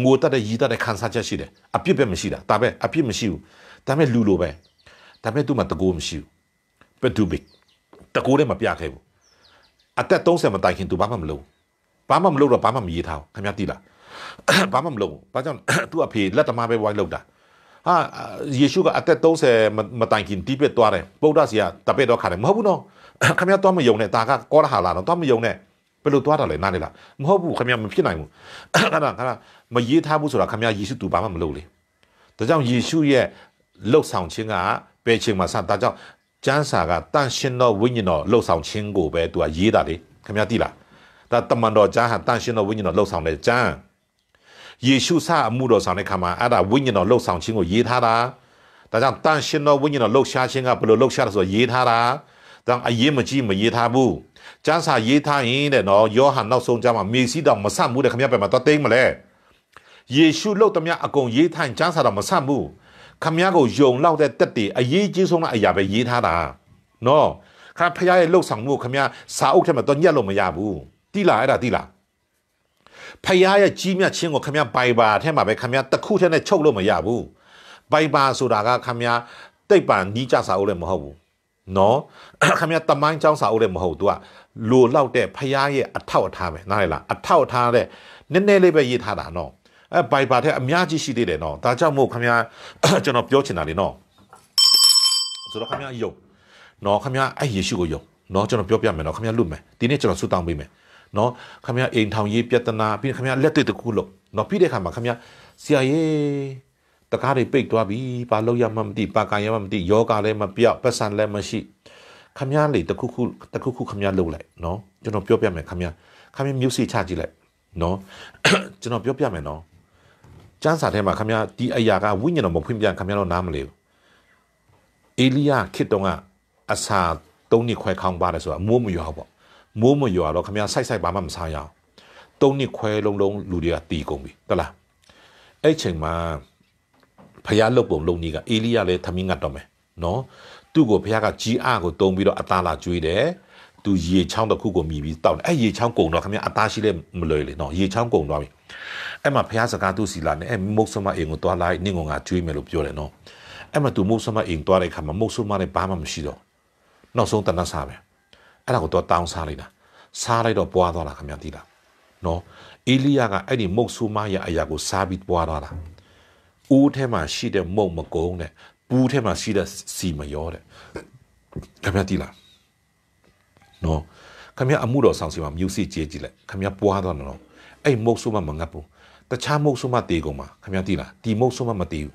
ငိုတတ်တဲ့ရည်တတ်တဲ့ခံစားချက်ရှိတယ်အပြစ်ပဲမရှိတာဒါပဲအပြစ်မရှိဘူးဒါပေမဲ့လူလိုပဲဒါပေမဲ့သူ့မှာတကူမရှိဘူးဘယ်သူပဲတကူလည်းမပြခဲ့ဘူးအသက်30မတိုင်ခင်သူဘာမှမလုပ်ဘာမှမလုပ်တော့ဘာမှမရေးထားဘူးခင်ဗျားသိလားဘာမှမလုပ်ဘူးဘာကြောင့်သူ့အဖေလက်သမားပဲဝိုင်းလောက်တာဟာယေရှုကအသက်30မတိုင်ခင်တိပက်သွားတယ်ဗုဒ္ဓဆရာတပည့်တော်ခါတယ်မဟုတ်ဘူးနော်ခင်ဗျားတော့မယုံနဲ့ဒါကကောရဟာလာတော့တော့မယုံနဲ့ဘယ်လိုသွားတာလဲနားနေလားမဟုတ်ဘူးခင်ဗျာမဖြစ်နိုင်ဘူးခဏခဏမရေးထားဘူးဆိုတာခင်ဗျာယေရှုသူဘာမှမလုပ်လေဒါကြောင့်ယေရှုရဲ့လှုပ်ဆောင်ခြင်းကပယ်ခြင်းမှာစဒါကြောင့်ကျမ်းစာကတန်ရှင်သောဝိညာဉ်တော်လှုပ်ဆောင်ခြင်းကိုပဲသူကရေးတာလေခင်ဗျာသိလားဒါတမန်တော်ကျမ်းဟာတန်ရှင်သောဝိညာဉ်တော်လှုပ်ဆောင်တဲ့ကျမ်းယေရှုစအမှုတော်ဆောင်တဲ့ခါမှာအဲ့ဒါဝိညာဉ်တော်လှုပ်ဆောင်ခြင်းကိုရေးထားတာဒါကြောင့်တန်ရှင်တော်ဝိညာဉ်တော်လှုပ်ရှားခြင်းကဘယ်လိုလှုပ်ရှားလဲဆိုတော့ရေးထားတာဒါအရေးမကြီးမရေးထားဘူးကျမ်းစာရေးထားရင်တဲ့နော်ယောဟန်နောက်ဆုံးကျမ်းမှာမြေစီတောင်မဆတ်မှုတဲ့ခမရပြန်မှာတော့တိတ်မလဲယေရှုလို့တမအကုန်ရေးထိုင်ကျမ်းစာတော့မဆတ်မှုခမရကိုယုံလောက်တဲ့တက်တည်အရေးကြီးဆုံးတဲ့အရာပဲရေးထားတာနော်ခါဖရားရဲ့လှုပ်ဆောင်မှုခမရစာအုပ်ထဲမှာတော့ညက်လို့မရဘူးတိလာအဲ့ဒါတိလာဖရားရဲ့ကြီးမြတ်ခြင်းကိုခမရဘိုင်ဘာထဲမှာပဲခမရတစ်ခုထဲနဲ့ချုပ်လို့မရဘူးဘိုင်ဘာဆိုတာကခမရတိတ်ပံနီးကြစာအုပ်လည်းမဟုတ်ဘူးနော်ခမရတမိုင်းចောင်းစာအုပ်လည်းမဟုတ် तू ကလိုလောက်တဲ့ဖရားရဲ့အထောက်အထားပဲနားလေလားအထောက်အထားတဲ့နည်းနည်းလေးပဲရေးထားတာနော်အဲဘိုင်ဘာထက်အများကြီးရှိသေးတယ်နော်ဒါကြောင့်မို့ခမရကျွန်တော်ပြောချင်တာလေနော်ဆိုတော့ခမရယုံနော်ခမရအဲ့ယေရှုကိုယုံနော်ကျွန်တော်ပြောပြမယ်နော်ခမရလွတ်မယ်ဒီနေ့ကျွန်တော်ဆုတောင်းပေးမယ်နော်ခမရအိမ်ထောင်ရေးပြဿနာပြီးခမရလက်တွေ့တစ်ခုလို့နော်ပြီးတဲ့အခါမှာခမရဆရာကြီးတကားတွေပိတ်သွားပြီဘာလို့ရမှမသိပါကံရမှမသိယောဂလည်းမပြောက်ပတ်စံလည်းမရှိခမည်းလေတခုခုတခုခုခမည်းလုပ်လိုက်နော်ကျွန်တော်ပြောပြမယ်ခမည်းခမည်း music ချကြည့်လိုက်နော်ကျွန်တော်ပြောပြမယ်နော်ကျမ်းစာထဲမှာခမည်းဒီအရာကဝိညာဉ်တော်မဖွင့်ပြခမည်းတော့နားမလဲဘူးအေလိယခေတုံကအစာ၃နှစ်ခွဲခေါင်းပါတယ်ဆိုတာမိုးမရွာပေါ့မိုးမရွာတော့ခမည်းဆိုက်ဆိုက်ဘာမှမစားရအောင်၃နှစ်ခွဲလုံးလုံးလူတွေကတီးကုန်ပြီတလားအဲ့ချိန်မှာဖျားလှုပ်ပုံလုံးကြီးကအေလိယလည်းထမင်းငတ်တော့မယ်နော်သူ့ကိုဖျားကကြီးအားကိုတုံးပြီးတော့အသားလာကျွေးတယ်သူရေချောင်းတစ်ခုကိုမြည်ပြီးတောက်တယ်အဲ့ရေချောင်းကုန်တော့ခင်ဗျအသားရှိလဲမလွယ်လေနော်ရေချောင်းကုန်သွားပြီအဲ့မှာဖျားစကားသူ့စီလာနေအဲ့မုတ်ဆမအိမ်ကိုသွားလိုက်နင့်ကငါကျွေးမယ်လို့ပြောတယ်နော်အဲ့မှာသူမုတ်ဆမအိမ်သွားတဲ့အခါမှာမုတ်ဆမနဲ့ဘာမှမရှိတော့နောက်ဆုံးတနတ်စားပဲအဲ့ဒါကိုတော့တောင်းစားလိုက်တာစားလိုက်တော့ပွားသွားတာခင်ဗျသိလားနော်အေလိယကအဲ့ဒီမုတ်ဆူမရဲ့အရာကိုစားပြီးပွားသွားတာအိုးထဲမှာရှိတဲ့မုံမကုန်းတဲ့ပူးထဲမှာရှိတဲ့စီမရောတဲ့ခင်ဗျားတီးလားနော်ခင်ဗျားအမှုတော်ဆောင်စီမှာမြူစီကြေးကြည့်လိုက်ခင်ဗျားပွားသွားတော့အဲ့မုတ်ဆုမမငတ်ဘူးတခြားမုတ်ဆုမတေးကုန်မှာခင်ဗျားတီးလားဒီမုတ်ဆုမမတေးဘူး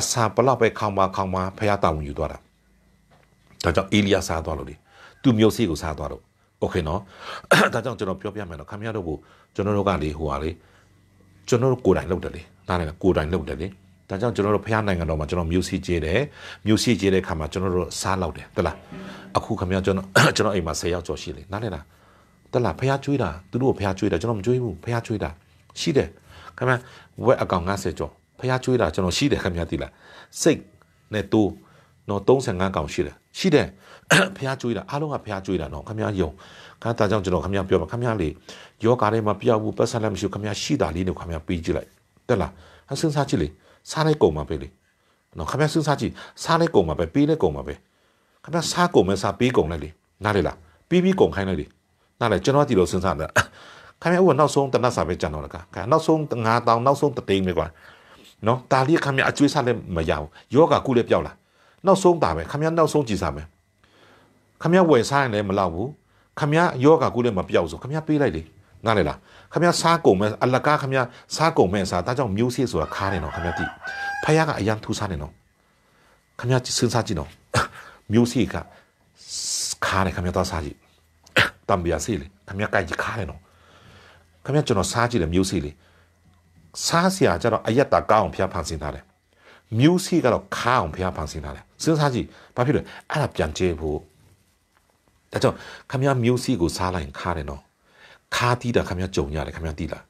အစာဘလောက်ပဲခေါင်းမခေါင်းမဖះတာဝန်ယူသွားတာဒါကြောင့်အေလီယာစားသွားလို့လေသူမျိုးစေ့ကိုစားသွားတော့โอเคเนาะဒါကြောင့်ကျွန်တော်ပြောပြမယ်เนาะခင်ဗျားတို့ကိုကျွန်တော်တို့ကလေဟိုဟာလေကျွန်တော်တို့ကိုယ်တိုင်လုပ်တယ်လေဒါလည်းကိုယ်တိုင်လုပ်တယ်လေဒါကြောင့်ကျွန်တော်တို့ဖះနိုင်ငံတော်မှာကျွန်တော်မျိုးစီကျေးတယ်မျိုးစီကျေးတဲ့အခါမှာကျွန်တော်တို့စားလောက်တယ်တလားအခုခင်ဗျာကျွန်တော်ကျွန်တော်အိမ်မှာ10ယောက်ကျော်ရှိလေနားလည်လားတလားဖះကျွေးတာသူတို့ဖះကျွေးတာကျွန်တော်မကျွေးဘူးဖះကျွေးတာရှိတယ်ခင်ဗျာဝက်အကောင်90ကျော်ဖះကျွေးတာကျွန်တော်ရှိတယ်ခင်ဗျာသိလားစိတ်နဲ့တိုးနော်35ကောင်ရှိတယ်ရှိတယ်ဖះကျွေးတာအားလုံးကဖះကျွေးတာနော်ခင်ဗျာယုံခါတာကြောင့်ကျွန်တော်ခင်ဗျာပြောပါခင်ဗျာလေယောဂါထဲမှာပြောက်ဘူးပတ်စံလည်းမရှိဘူးခင်ဗျာရှိတာလေးကိုခင်ဗျာပေးကြည့်လိုက်တက်လားအစဉ်းစားကြည့်လေစားလိုက်ကုန်မှာပဲလေနော်ခမစဉ်းစားကြည့်စားလိုက်ကုန်မှာပဲပေးလိုက်ကုန်မှာပဲခမစားကုန်မဲ့စားပေးကုန်လိုက်လေနားလေလားပြီးပြီးကုန်ခိုင်းလိုက်လေနားလေကျွန်တော်ဒီလိုစဉ်းစားတယ်ခမဥကနောက်ဆုံးတနတ်စာပဲကြံတော့လကခါနောက်ဆုံး9000နောက်ဆုံးတသိန်းပဲကွာနော်ဒါလေးခမအကျွေးစားလည်းမရဘူးယောဂကုလည်းပြောက်လာနောက်ဆုံးဒါပဲခမနောက်ဆုံးကြည်စားမယ်ခမဝယ်စားရင်လည်းမလောက်ဘူးခမယောဂကုလည်းမပြောက်ဆိုခမပေးလိုက်လေနားလေလားခမစားကုန်မဲ့အလကားခမစားကုန်မဲ့စားဒါကြောင့်မျိုးစေ့ဆိုတာခါနေတော့ခမတိဖယားကအရန်ထူစားနေတော့ခမစဉ်းစားကြည့်တော့မျိုးစေ့ကခါနေခမတော့စားကြည့်တံပြာစေ့လေခမကိုက်ကြည့်ခါနေတော့ခမကျွန်တော်စားကြည့်တယ်မျိုးစေ့လေစားစရာကျတော့အယက်တာကောင်းအောင်ဖျားဖန်ဆင်းထားတယ်မျိုးစေ့ကတော့ခါအောင်ဖျားဖန်ဆင်းထားတယ်စဉ်းစားကြည့်ဘာဖြစ်လဲအဲ့ဒါပြန်ကျဲဖို့ဒါကြောင့်ခမမျိုးစေ့ကိုစားလိုက်ခါနေတော့ခါတီးတာခင်ဗျာကြုံရတယ်ခင်ဗျာတီးလား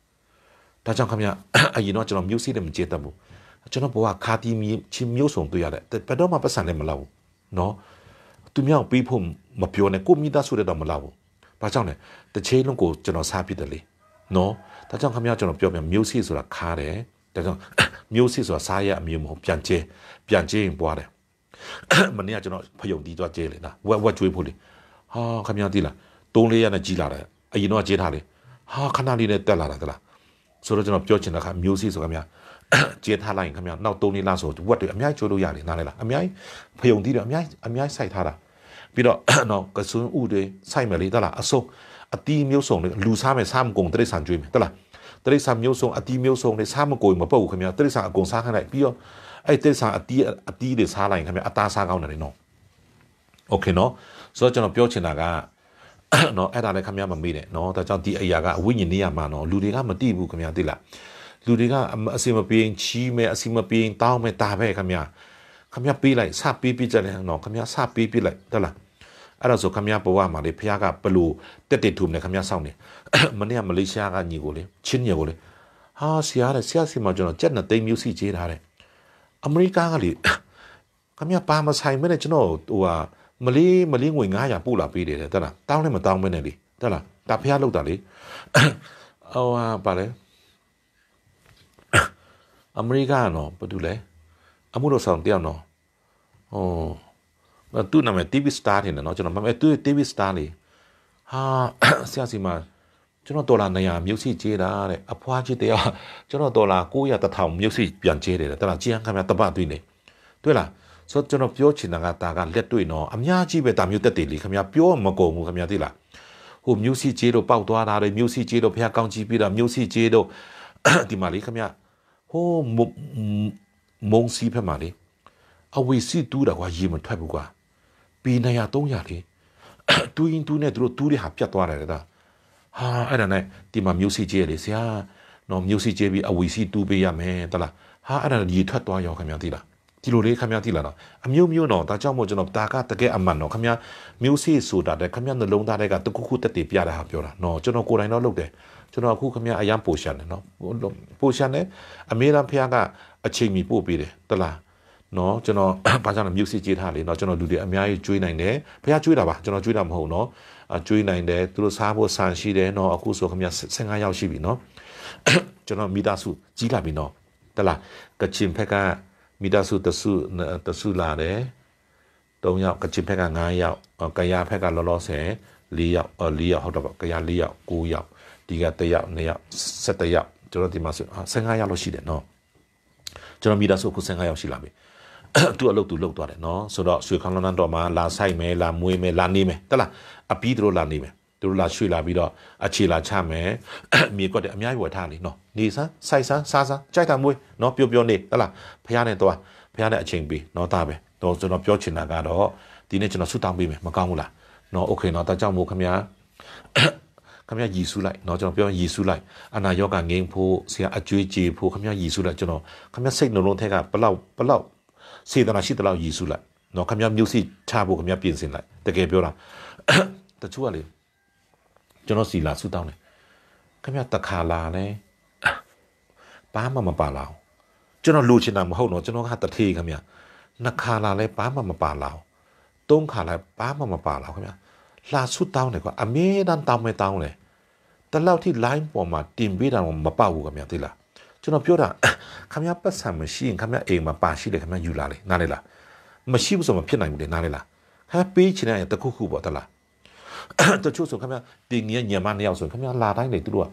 ဒါကြောင့်ခင်ဗျာအရင်တော့ကျွန်တော်မျိုးစိတယ်မကျေတတ်ဘူးကျွန်တော်ဘဝခါတီးချင်းမျိုးစုံတွေ့ရတယ်ဘယ်တော့မှပတ်စံလည်းမလောက်ဘူးနော်သူမြောက်ပေးဖို့မပြောနဲ့ကိုမိသားစုတဲ့တော့မလောက်ဘူးဘာကြောင့်လဲတစ်ချိန်လုံးကိုကျွန်တော်စားပြစ်တယ်လေနော်ဒါကြောင့်ခင်ဗျာကျွန်တော်ပြောပြမျိုးစိဆိုတာခါတယ်ဒါကြောင့်မျိုးစိဆိုတာစားရအမျိုးမဟုတ်ပြန်ကျဲပြန်ကျဲရင်ပွားတယ်မနေ့ကကျွန်တော်ဖယုံတီးသွားကျဲလေနော်ဝက်ဝက်ကျွေးဖို့လေဟာခင်ဗျာတီးလားတုံးလေးရနဲ့ကြီးလာတယ်အရင်တော့ကြေးထားလေဟာခဏလေးနဲ့တက်လာတာတလားဆိုတော့ကျွန်တော်ပြောချင်တာကမျိုးစိဆိုခင်ဗျာကျေးထားလိုက်ရင်ခင်ဗျာနောက်၃နှစ်လောက်ဆိုဝက်တွေအများကြီးချိုးလို့ရတယ်နားလဲလားအများကြီးဖယုံသီးတွေအများကြီးအများကြီးစိုက်ထားတာပြီးတော့တော့ကစွန်းဥတွေစိုက်မယ်လေတလားအစုံအတီးမျိုးစုံတွေလူစားမယ်စားမကုန်တရိတ်ဆန်ကျွေးမယ်တလားတရိတ်ဆန်မျိုးစုံအတီးမျိုးစုံတွေစားမကုန်မပုတ်ဘူးခင်ဗျာတရိတ်ဆန်အကုန်စားခိုင်းလိုက်ပြီးတော့အဲ့တရိတ်ဆန်အတီးအတီးတွေစားလိုက်ရင်ခင်ဗျာအသားစားကောင်းတယ်နော်โอเคနော်ဆိုတော့ကျွန်တော်ပြောချင်တာကနော်အဲ့ဒါလည်းခင်ဗျားမမေ့နဲ့နော်ဒါကြောင့်ဒီအရာကအဝိညာဉ်နေရမှာနော်လူတွေကမသိဘူးခင်ဗျားသိလားလူတွေကအစီမပြေးချီးမယ်အစီမပြေးတောင်းမယ်ဒါပဲခင်ဗျားခင်ဗျားပေးလိုက်စပေးပေးကြတယ်နော်ခင်ဗျားစပေးပေးလိုက်ဟုတ်လားအဲ့ဒါဆိုခင်ဗျားဘဝမှာလေဖခင်ကဘလို့တက်တက်ထုံနေခင်ဗျားစောင့်နေမနေ့ကမလေးရှားကညီကိုလေချင်းညီကိုလေဟာဆရာတဲ့ဆရာစီမှာကျွန်တော်ကြက်နှစ်သိန်းမျိုးစီခြေထားတယ်အမေရိကန်ကလေခင်ဗျားပါမဆိုင်မနဲ့ကျွန်တော်ဟိုဟာမလေးမလေးငွေ900ပို့လာပေးတယ်တဲ့လားတောင်းလည်းမတောင်းမနဲ့လေတဲ့လားဒါဖះလောက်တာလေဟိုဟာပါလေအမေရိကန်တော့ဘာတူလဲအမှုတော်ဆောင်တယောက်နော်ဟိုသူ့နာမည် TV Star ထင်တယ်နော်ကျွန်တော်မမေသူ TV Star လေဟာဆရာစီမှာကျွန်တော်ဒေါ်လာ900မြုပ်စီကျေးတာတဲ့အဖွားချစ်တယောက်ကျွန်တော်ဒေါ်လာ900တထောင်မြုပ်စီပြန်ကျေးတယ်တဲ့လားကျန်ခံပြတပတ်သွင်းနေတွေ့လားဆိုတော့ကျွန်တော်ပြောချင်တာကဒါကလက်တွေ့နော်အများကြီးပဲဒါမျိုးတက်တယ်လေခင်ဗျာပြောမကုန်ဘူးခင်ဗျာသိလားဟိုမျိုးစီကျေးတို့ပောက်သွားတာတွေမျိုးစီကျေးတို့ဖះကောင်းကြီးပြီးတာမျိုးစီကျေးတို့ဒီမှာလေခင်ဗျာဟိုမုံစီဖက်မှာလေအဝေစီတူးတာကွာရေမထွက်ဘူးကွာပေ900 300လေတူးရင်တူးနဲ့တို့တူးတဲ့ဟာပြတ်သွားတယ်လေဒါဟာအဲ့ဒါနဲ့ဒီမှာမျိုးစီကျေးလေဆရာနော်မျိုးစီကျေးပြီးအဝေစီတူးပေးရမယ်တလားဟာအဲ့ဒါရေထွက်သွားရောခင်ဗျာသိလားဒီလိုလေးခင်ဗျားသိလားနော်အမျိုးမျိုးတော့ဒါကြောင့်မို့ကျွန်တော်ဒါကတကယ်အမှန်တော့ခင်ဗျားမျိုးစေ့ဆိုတာတဲ့ခင်ဗျားနှလုံးသားတွေကတခုခုတက်တည်ပြတာဟာပြောတာနော်ကျွန်တော်ကိုယ်တိုင်တော့လုပ်တယ်ကျွန်တော်အခုခင်ဗျားအရန်ပိုရှန်တယ်နော်ပိုရှန်တယ်အမေရန်ဖះကအချိန်မီပို့ပေးတယ်တလားနော်ကျွန်တော်ဘာကြောင့်လဲမျိုးစစ်ကြေးထားလေနော်ကျွန်တော်လူတွေအများကြီးကြွေးနိုင်တယ်ဖះကြွေးတာပါကျွန်တော်ကြွေးတာမဟုတ်နော်ကြွေးနိုင်တယ်သူတို့စားဖို့ဆန်ရှိတယ်နော်အခုဆိုခင်ဗျား15ယောက်ရှိပြီနော်ကျွန်တော်မိသားစုကြီးလာပြီနော်တလားကချင်ဖက်ကမိသားစုတစုတစုလာတယ်၃ယောက်ကချင်ဘက်က9ယောက်ကရာဘက်ကလောလောဆယ်4ယောက်အော်4ယောက်ဟုတ်တော့ပေါ့ကရာ4ယောက်9ယောက်ဒီက1ယောက်2ယောက်17ယောက်ကျွန်တော်ဒီမှာဆို15ယောက်လောက်ရှိတယ်နော်ကျွန်တော်မိသားစုအခု15ယောက်ရှိလာပြီသူအလုပ်သူလုပ်သွားတယ်နော်ဆိုတော့ရွှေခေါင်းလန်းတော်မှာလာဆိုင်မယ်လာမွေးမယ်လာနေမယ်တလားအပီးတို့လာနေမယ်သူတို့လာရွှေ့လာပြီးတော့အခြေလာချမယ်မြေကွက်တယ်အများကြီးဝယ်ထားလေနော်နေစမ်းစိုက်စမ်းစားစမ်းကြိုက်တာမွေးနော်ပျော်ပျော်နေဟလားဖះနဲ့တော့ဖះနဲ့အချိန်ပေးနော်ဒါပဲတော့ကျွန်တော်ပြောချင်တာကတော့ဒီနေ့ကျွန်တော်ဆူတောင်းပေးမယ်မကောင်းဘူးလားနော်โอเคနော်ဒါကြောင့်မို့ခင်ဗျာခမရยีဆူးလိုက်เนาะကျွန်တော်ပြောยีဆူးလိုက်အနာယောဂငိမ့်ဖို့ဆရာအကျွေးကြေဖို့ခမရยีဆူးလိုက်ကျွန်တော်ခမရစိတ်နှလုံးထဲကဘလောက်ဘလောက်စေတနာရှိတဲ့လောက်ยีဆူးလိုက်เนาะခမရမျိုးစိချဖို့ခမရပြင်ဆင်လိုက်တကယ်ပြောတာတချို့ကလေကျွန်တော်စီလာဆူတောင်းတယ်ခင်ဗျတခါလာလဲဘာမှမပါလာအောင်ကျွန်တော်လိုချင်တာမဟုတ်တော့ကျွန်တော်ကတထေးခင်ဗျနှစ်ခါလာလဲဘာမှမပါလာအောင်သုံးခါလာဘာမှမပါလာအောင်ခင်ဗျလာဆူတောင်းတယ်ကွာအမေတန်းတောင်းမဲတောင်းလဲတလောက်ထိ line ပေါ်မှာတင်ပေးတာမပေါ့ဘူးခင်ဗျသိလားကျွန်တော်ပြောတာခင်ဗျပတ်စံမရှိရင်ခင်ဗျအိမ်မှာပါရှိတယ်ခင်ဗျယူလာလေနားလေလားမရှိဘူးဆိုမှဖြစ်နိုင်ဘူးလေနားလေလားဟဲ့ပေးချင်တဲ့တခုခုပေါ့တလားတချို့ဆိုခင်ဗျာတင်ကြီးညံမနှစ်ယောက်ဆိုခင်ဗျာလာတိုင်းလေသူတို့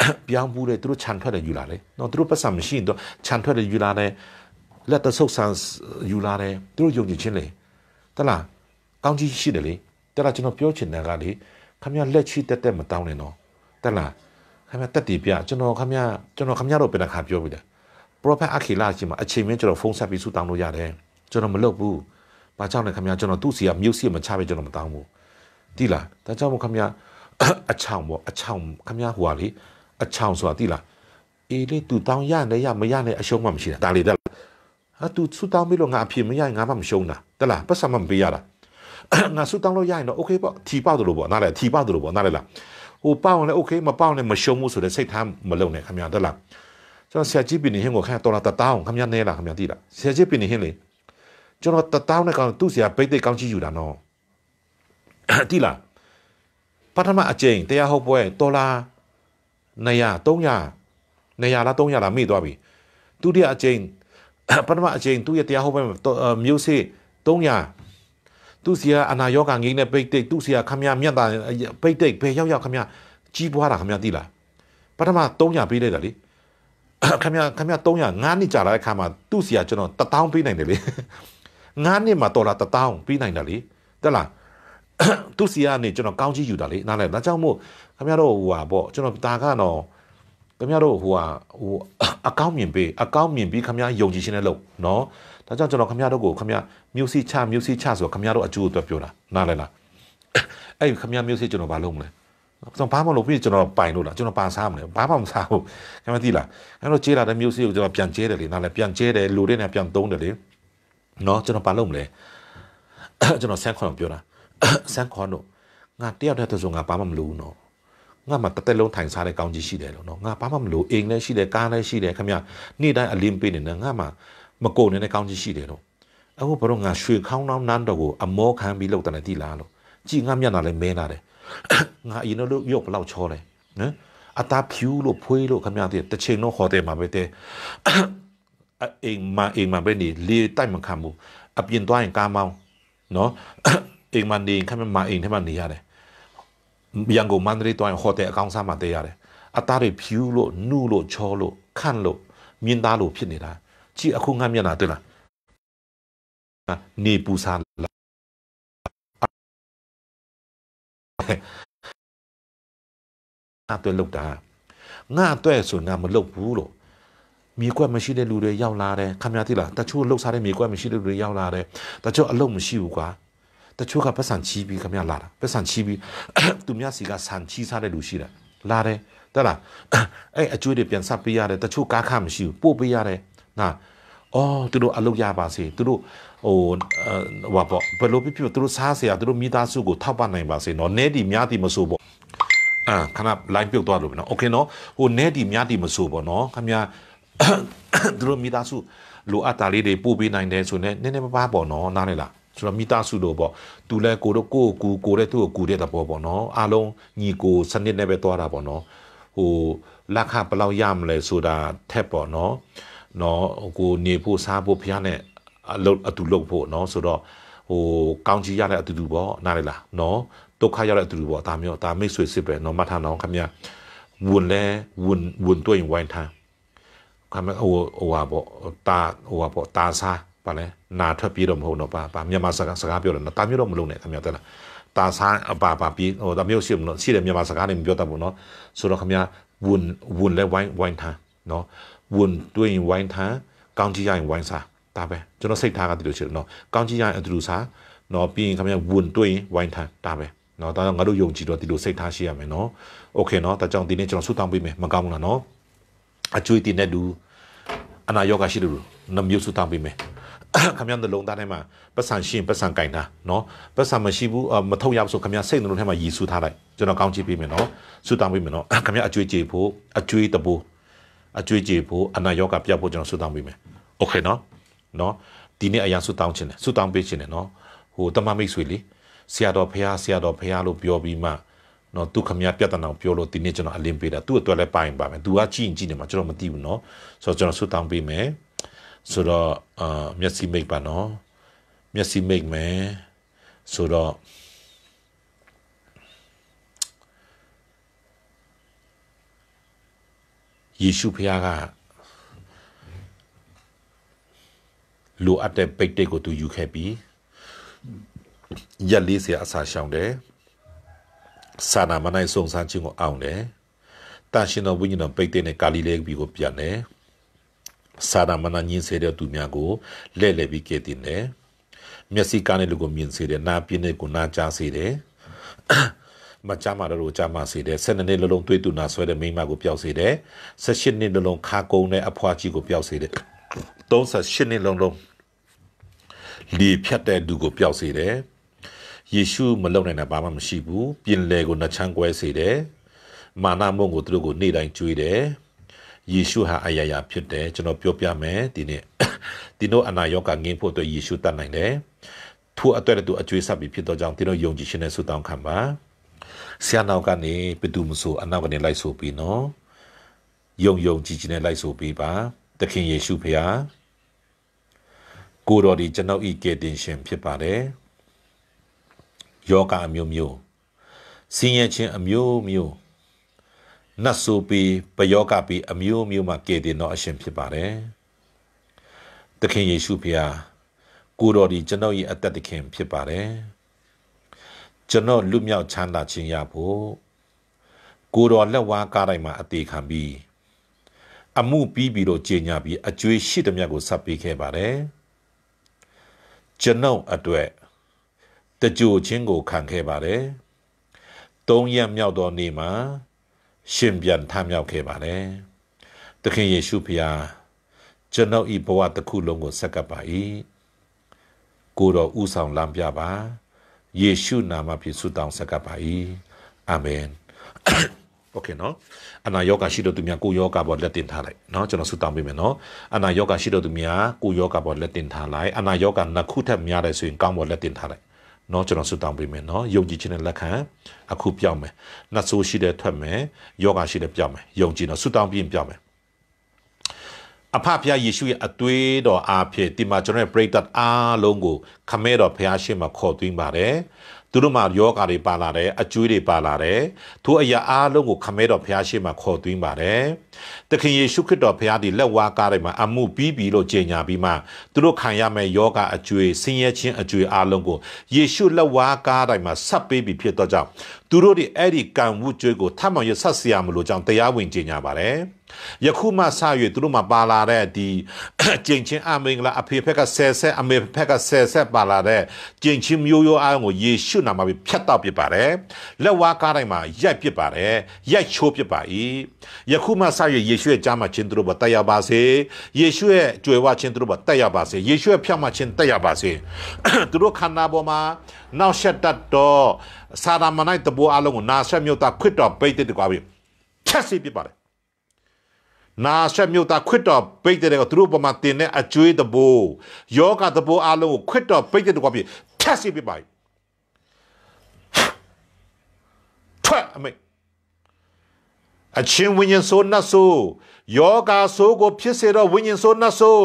ကပြောင်းဘူးတယ်သူတို့ခြံထွက်တယ်ယူလာတယ်နော်သူတို့ပတ်စံမရှိရင်တော့ခြံထွက်တယ်ယူလာတယ်လက်တဆုပ်ဆန်ယူလာတယ်သူတို့ယုံကြည်ခြင်းလေတလားကောင်းကြီးရှိတယ်လေတလားကျွန်တော်ပြောချင်တာကလေခင်ဗျာလက်ချီတက်တက်မတောင်းနဲ့နော်တလားခင်ဗျာတက်တည်ပြကျွန်တော်ခင်ဗျာကျွန်တော်ခင်ဗျာတို့ပြန်ခါပြောပြီတယ် prophet အခိလာရှိမှာအချိန်မင်းကျွန်တော်ဖုန်းဆက်ပြီးဆူတောင်းလို့ရတယ်ကျွန်တော်မလုပ်ဘူးဘာကြောင့်လဲခင်ဗျာကျွန်တော်သူ့စီကမြုပ်စီမချပဲကျွန်တော်မတောင်းဘူးတိလားဒါကြောင့်မို့ခမရအချောင်ပေါ့အချောင်ခမရဟိုဟာလေအချောင်ဆိုတာတိလားအေးလေသူတောင်းရနေရမရနဲ့အရှုံးမှမရှိတာဒါလေတက်ဟာသူဆူတောင်းပြီးလို့ငါအဖြစ်မရရင်ငါမှမရှုံးတာတက်လားပတ်စံမှမပေးရတာငါဆူတောင်းလို့ရရင်တော့ okay ပေါ့ထီပေါက်တယ်လို့ပေါ့နားလဲထီပေါက်တယ်လို့ပေါ့နားလဲလားဟိုပေါက်ရင်လည်း okay မပေါက်နဲ့မရှုံးဘူးဆိုတဲ့စိတ်ထားမလုံနဲ့ခမရတက်လားကျွန်တော်ဆရာကြီးပင်နေဟင်းကိုခန့်တော်လာတတောင်းခမရနေလားခမရတိလားဆရာကြီးပင်နေဟင်းလေကျွန်တော်တတောင်းနဲ့ကောင်သူ့ဆရာဘိတ်သိက်ကောင်းကြီးယူတာနော်တိလားပထမအကြိမ်တရားဟောပွဲဒေါ်လာ900 300 900လား300လားမိသွားပြီဒုတိယအကြိမ်ပထမအကြိမ်သူ့ရဲ့တရားဟောပွဲမှာမျိုးစေ့300သူ့စီကအနာယောဂငိမ့်နဲ့ပိတ်တိတ်သူ့စီကခမရမြတ်တာပိတ်တိတ်ဘယ်ရောက်ရောက်ခမရကြီးပွားတာခမရသိလားပထမ300ပေးလိုက်တာလေခမရခမရ300 9နှစ်ကြာလာတဲ့ခါမှာသူ့စီကကျွန်တော်1000ပေးနိုင်တယ်လေ9နှစ်မှာဒေါ်လာ1000ပေးနိုင်တာလေတက်လားသူ့စီကနေကျွန်တော်ကောင်းကြီးယူတာလေနားလဲဒါကြောင့်မို့ခင်ဗျားတို့ဟိုဟာပေါ့ကျွန်တော်ဒါကတော့ခင်ဗျားတို့ဟိုဟာဟိုအကောင့်မြင်ပေးအကောင့်မြင်ပြီးခင်ဗျားယုံကြည်ခြင်းနဲ့လုပ်နော်ဒါကြောင့်ကျွန်တော်ခင်ဗျားတို့ကိုခင်ဗျားမျိုးစီချမျိုးစီချဆိုခင်ဗျားတို့အကျိုးအတွက်ပြောတာနားလဲလားအဲ့ခင်ဗျားမျိုးစီကျွန်တော်ဘာလုပ်မလဲကျွန်တော်ဘာမှလုပ်ပြီးကျွန်တော်ပိုင်လို့လားကျွန်တော်ပန်စားမလဲဘာမှမစားဘူးခင်ဗျားသိလားခင်ဗျားတို့ကျေးလာတဲ့မျိုးစီကိုကျွန်တော်ပြန်ကျဲတယ်လေနားလဲပြန်ကျဲတယ်လူတွေနဲ့ပြန်သုံးတယ်လေနော်ကျွန်တော်ဘာလုပ်မလဲကျွန်တော်ဆန်းခွန်ပြောတာဆန်းခေါ်တို့ငါတယောက်တည်းသူဆိုငါဘာမှမလိုဘူးနော်ငါမှတစ်သက်လုံးထိုင်စားတဲ့ကောင်းကြီးရှိတယ်လို့နော်ငါဘာမှမလိုအိမ်လည်းရှိတယ်ကားလည်းရှိတယ်ခင်ဗျနေ့တိုင်းအလင်းပေးနေတယ်ငါမှမကုန်နေတဲ့ကောင်းကြီးရှိတယ်လို့အခုဘတော့ငါရွှေခေါင်းနှောင်းနန်းတော်ကိုအမောခံပြီးလောက်တယ်တိလားလို့ကြည်ငါမျက်နှာလည်းမဲလာတယ်ငါအရင်တော့ရုပ်ဘလောက်ချောလဲနော်အသားဖြူလို့ဖွေးလို့ခင်ဗျားတည်းတစ်ချိန်တော့ဟိုတယ်မှာပဲတဲ့အိမ်မှာအိမ်မှာပဲနေလေတိုက်မခံဘူးအပြင်သွားရင်ကားမောင်းနော်အိမ်မှာနေခမ်းမအိမ်ထဲမှာနေရတယ်ရန်ကုန်မန္တလေးတွိုင်းဟိုတယ်အကောင်စားမှာတည်ရတယ်အသားတွေဖြူလို့နှုလို့ချောလို့ခန့်လို့မြင်းသားလို့ဖြစ်နေတာကြည့်အခုငါမျက်နှာတွေ့လားနေပူစားလာအတွက်လောက်တာငါအတွက်ဆိုငါမလုပ်ဘူးလို့မြေကွက်မရှိတဲ့လူတွေရောက်လာတယ်ခမရတိလားတချို့လှုပ်ရှားတဲ့မြေကွက်မရှိတဲ့လူတွေရောက်လာတယ်တချို့အလုပ်မရှိဘူးကွာတချို့ကပတ်စံချီးပြီးခမရလာတာပတ်စံချီးပြီးသူများစီကဆန်ချီးစားတဲ့လူရှိတယ်လာတယ်တဲ့လားအဲ့အကျွေးတွေပြန်ဆက်ပေးရတယ်တချို့ကားခမရှိဘူးပို့ပေးရတယ်နာအော်သူတို့အလုပ်ရပါစေသူတို့ဟိုဟောပေါ့ဘယ်လိုဖြစ်ဖြစ်သူတို့စားစရာသူတို့မိသားစုကိုထောက်ပံ့နိုင်ပါစေနော်နဲဒီများဒီမဆိုးပေါ့အာခဏ line ပြုတ်သွားလို့ပဲနော်โอเคနော်ဟိုနဲဒီများဒီမဆိုးပေါ့နော်ခမရသူတို့မိသားစုလိုအပ်တာလေးတွေပို့ပေးနိုင်တယ်ဆိုရင်နည်းနည်းပါးပါပေါ့နော်နားလေလားဆိုတော့မိသားစုလိုပေါ့သူလဲကိုတို့ကိုကိုကိုတဲ့သူ့ကိုကူတဲ့သဘောပေါ့နော်အားလုံးညီကိုစနစ်နဲ့ပဲသွားတာပေါ့နော်ဟိုလက်ခဘယ်လောက်ရမလဲဆိုတာထက်ပေါ့နော်နော်ကိုနေဖို့စားဖို့ဖះနဲ့အလုပ်အတူလုပ်ဖို့နော်ဆိုတော့ဟိုကောင်းကြီးရတဲ့အတူတူပေါ့နားလေလားနော်ဒုက္ခရတဲ့အတူတူပေါ့ဒါမျိုးဒါမိတ်ဆွေစစ်ပဲနော်မှတ်ထားအောင်ခင်ဗျဝန်လဲဝန်ဝန်တွင်ဝိုင်းထားခင်ဗျဟိုဟိုပါပေါ့တာဟိုပါပေါ့တာစားပါလဲနာထွက်ပြေးတော့မဟုတ်တော့ပါပါမြန်မာစကားစကားပြောတယ်နော်တာမျိုးတော့မလုပ်နဲ့ခင်ဗျာတဲ့လားတာဆာပါပါပြေးဟိုတာမျိုးရှိမလို့ရှိတယ်မြန်မာစကားတွေမပြောတတ်ဘူးနော်ဆိုတော့ခင်ဗျာဝန်ဝန်လဲဝိုင်းဝိုင်းထားနော်ဝန်တွင်းဝိုင်းထားကောင်းကြီးရရင်ဝိုင်းစားဒါပဲကျွန်တော်စိတ်ထားကတည်းကရှိတယ်နော် ကောင်းကြီးရရင်အတူတူစားနော်ပြီးရင်ခင်ဗျာဝန်တွင်းဝိုင်းထားဒါပဲနော်ဒါတော့ငါတို့ယုံကြည်တော့ဒီလိုစိတ်ထားရှိရမယ်နော်โอเคနော်ဒါကြောင့်ဒီနေ့ကျွန်တော်ဆုတောင်းပေးမယ်မကောင်းဘူးလားနော်အကျွေးတင်တဲ့လူအနာရောဂါရှိတဲ့လူနှမျိုးဆုတောင်းပေးမယ်ခင်ဗျားနှလုံးသားထဲမှာပတ်စံရှိရင်ပတ်စံကင်တာနော်ပတ်စံမရှိဘူးမထုတ်ရဘူးဆိုခင်ဗျားစိတ်နှလုံးထဲမှာရည်စူးထားလိုက်ကျွန်တော်ကောင်းချီးပေးမယ်နော်စူတောင်းပေးမယ်နော်ခင်ဗျားအကျွေးကြေဖို့အကျွေးတပိုးအကျွေးကြေဖို့အနာရောဂါပြဖို့ကျွန်တော်စူတောင်းပေးမယ်โอเคနော်နော်ဒီနေ့အရင်စူတောင်းခြင်းတယ်စူတောင်းပေးခြင်းတယ်နော်ဟိုတမမိတ်ဆွေလေးဆရာတော်ဖះဆရာတော်ဖះလို့ပြောပြီးမှနော်သူခမရပြဿနာကိုပြောလို့ဒီနေ့ကျွန်တော်အလင်းပေးတာသူ့အတွက်လည်းပိုင်ပါမယ်သူကကြည့်ရင်ကြည့်နေမှာကျွန်တော်မသိဘူးနော်ဆိုတော့ကျွန်တော်ဆွတောင်းပေးမယ်ဆိုတော့အာမျက်စိမိတ်ပါနော်မျက်စိမိတ်မယ်ဆိုတော့ယေရှုဖခင်ကလိုအပ်တဲ့ပိတ်တိတ်ကိုသူ ယူခဲ့ပြီးရက်လေးစရာအစာရှောင်တယ်စာနာမနိုင်စုံစမ်းခြင်းကိုအောင်တယ်တန်ရှင်တော်ဝိညာဉ်တော်ပိတ်တဲ့နဲ့ကာလီလေးပြီးကိုပြန်တယ်စာနာမနာညင်စေတဲ့သူများကိုလဲ့လည်ပြီးကဲ့တင်တယ်မျက်စိကနဲ့လူကိုမြင်စေတယ်နားပြင်းတဲ့ကိုနားကြားစေတယ်မကြမှာတော့ကြမှာစေတယ်၁၂နှစ်လုံးလုံးတွေးတူနာဆွဲတဲ့မိမကိုပျောက်စေတယ်၁၈နှစ်လုံးလုံးခါကုန်းတဲ့အဖွာကြီးကိုပျောက်စေတယ်၃၈နှစ်လုံးလုံးလေဖြတ်တဲ့သူကိုပျောက်စေတယ်ယေရှုမလုံနိုင်တာဘာမှမရှိဘူးပြင်လေကိုနှချမ်းကွဲစေတယ်မာနမုံကိုသူတို့ကိုနေ့တိုင်းကြွေးတယ်ယေရှုဟာအရာရာဖြစ်တယ်ကျွန်တော်ပြောပြမယ်ဒီနေ့ဒီတို့အနာရောဂါငင်းဖို့အတွက်ယေရှုတတ်နိုင်တယ်ထို့အတွက်သူအကျွေးဆက်ပြီးဖြစ်တော့ကြောင့်ဒီတို့ယုံကြည်ခြင်းနဲ့ဆုတောင်းခံပါဆရာနောက်ကနေဘယ်သူမှဆိုအနောက်ကနေလိုက်ဆိုပြီးနော်ယုံယုံကြည်ကြည်နဲ့လိုက်ဆိုပြီးပါ သခင်ယေရှုဖရာကိုတော်ဒီကျွန်ုပ်ဤကယ်တင်ရှင်ဖြစ်ပါတယ်ယောဂအမျိုးမျိုးစင်ရခြင်းအမျိုးမျိုးနတ်ဆိုပြီးပယောဂပြီးအမျိုးမျိုးမှကယ်တင်တော်အရှင်ဖြစ်ပါတယ်။သခင်ယေရှုဖျားကိုတော်ဒီကျွန်ုပ်၏အသက်သခင်ဖြစ်ပါတယ်။ကျွန်တော်လူမြောက်ချမ်းသာခြင်းရဖို့ကိုတော်လက်ဝါးကားတိုင်းမှာအသေးခံပြီးအမှုပြီးပြီးတော့ကြေညာပြီးအကျွေးရှိသည်မြတ်ကိုဆက်ပေးခဲ့ပါတယ်။ကျွန်ုပ်အတွက်တကြိုချင်းကိုခံခဲ့ပါတယ်။သုံးရက်မြောက်သောနေ့မှာရှင်ပြန်ထမြောက်ခဲ့ပါတယ်။သခင်ယေရှုဖျားကျွန်ုပ်ဤဘဝတစ်ခုလုံးကိုဆက်ကပ်ပါ၏ကိုတော်ဥဆောင်လမ်းပြပါယေရှုနာမဖြင့်ဆုတောင်းဆက်ကပ်ပါ၏အာမင်โอเคเนาะအနာယောဂရှိတဲ့သူများကိုယောဂပေါ်လက်တင်ထားလိုက်เนาะကျွန်တော်ဆုတောင်းပေးမယ်เนาะအနာယောဂရှိတဲ့သူများကိုယောဂပေါ်လက်တင်ထားလိုက်အနာယောဂနှစ်ခုထပ်များတယ်ဆိုရင်ကောင်းပေါ်လက်တင်ထားလိုက်เนาะကျွန်တော်ဆွတောင်းပေးမယ်เนาะယုံကြည်ခြင်းနဲ့လက်ခံအခုပြောင်းမယ်နှဆိုးရှိတဲ့ထွက်မယ်ယောဂရှိတဲ့ပြောင်းမယ်ယုံကြည်တော့ဆွတောင်းပြီးရင်ပြောင်းမယ်အဖဖျားယေရှုရဲ့အသွေးတော်အားဖြင့်ဒီမှာကျွန်တော်ရဲ့ပရိသတ်အားလုံးကိုခမဲတော်ဖျားရှင်မှာခေါ်သွင်းပါတယ်သူတို့မှာယောဂါတွေပါလာတယ်အကျွေးတွေပါလာတယ်သူအရာအားလုံးကိုခမဲတော်ဘုရားရှိမှခေါ်သွင်းပါတယ်တခင်ယေရှုခရစ်တော်ဘုရားဒီလက်ဝါးကားတွေမှာအမှုပြီးပြီလို့ကြေညာပြီးမှသူတို့ခံရမယ့်ယောဂါအကျွေးဆင်းရဲခြင်းအကျွေးအားလုံးကိုယေရှုလက်ဝါးကားတွေမှာဆက်ပေးပြီးဖြစ်တော့ကြောင့်သူတို့ဒီအဲ့ဒီကံဝုကျွေးကိုထပ်မံရဆက်စရာမလို့ကြောင့်တရားဝင်ကြေညာပါတယ်။ယခုမှစ၍သူတို့မှာပါလာတဲ့ဒီကျင့်ချင်းအမင်္ဂလာအဖေဖက်ကဆယ်ဆက်အမေဖက်ကဆယ်ဆက်ပါလာတဲ့ကျင့်ချင်းမျိုးရိုးအားကိုယေရှုနာမှာဖြတ်တောက်ပစ်ပါတယ်လက်ဝါးကားတိုင်းမှာရိုက်ပစ်ပါတယ်ရိုက်ချိုးပစ်ပါ၏ယခုမှစ၍ယေရှုရဲ့ကြားမှာချင်းသူတို့ပေါ်တက်ရပါစေယေရှုရဲ့ကြွယ်ဝချင်းသူတို့ပေါ်တက်ရပါစေယေရှုရဲ့ဖြောင့်မချင်းတက်ရပါစေသူတို့ခန္ဓာပေါ်မှာနောက်ဆက်တတ်တော့စာရမနိုင်တဘောအလုံးကိုနာဆက်မြို့တာခွတ်တော်ပိတ်တဲ့ကွာပြီဖြတ်စီပြပါလေနာဆက်မြို့သားခွတ်တော်ပိတ်တဲ့ကသူတို့ပေါ်မှာတင်တဲ့အကျွေးတဘိုးယောဂတဘိုးအလုံးကိုခွတ်တော်ပိတ်တဲ့ကွာပြီဖြတ်စီပြပါထွက်အမေအချင်းဝိညာဉ်ဆိုးနတ်ဆိုးယောဂဆိုးကို ဖြစ်စေတော့ဝိညာဉ်ဆိုးနတ်ဆိုး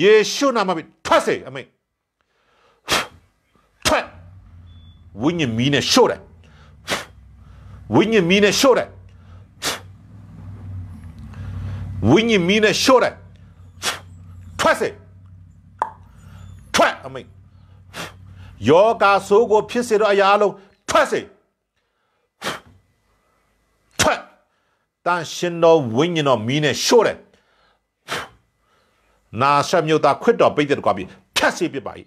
ယေရှုနာမပြီထွက်စေအမေထွက်ဝိညာဉ်မီးနဲ့ရှို့တယ်ဝိညာဉ်မီးနဲ့ရှို့တယ်ဝိညာဉ်မီးနဲ့ရှို့တယ်ထွက်စေထွက်အမိတ်ယောဂါဆိုးကိုဖြစ်စေတော့အရာလုံးထွက်စေထွက်တန်ရှင်တော်ဝိညာဉ်တော်မီးနဲ့ရှို့တယ်နာဆက်မြုပ်တာခွတ်တော်ပိတ်တဲ့ကွာပြီဖြတ်စေပြပါ၏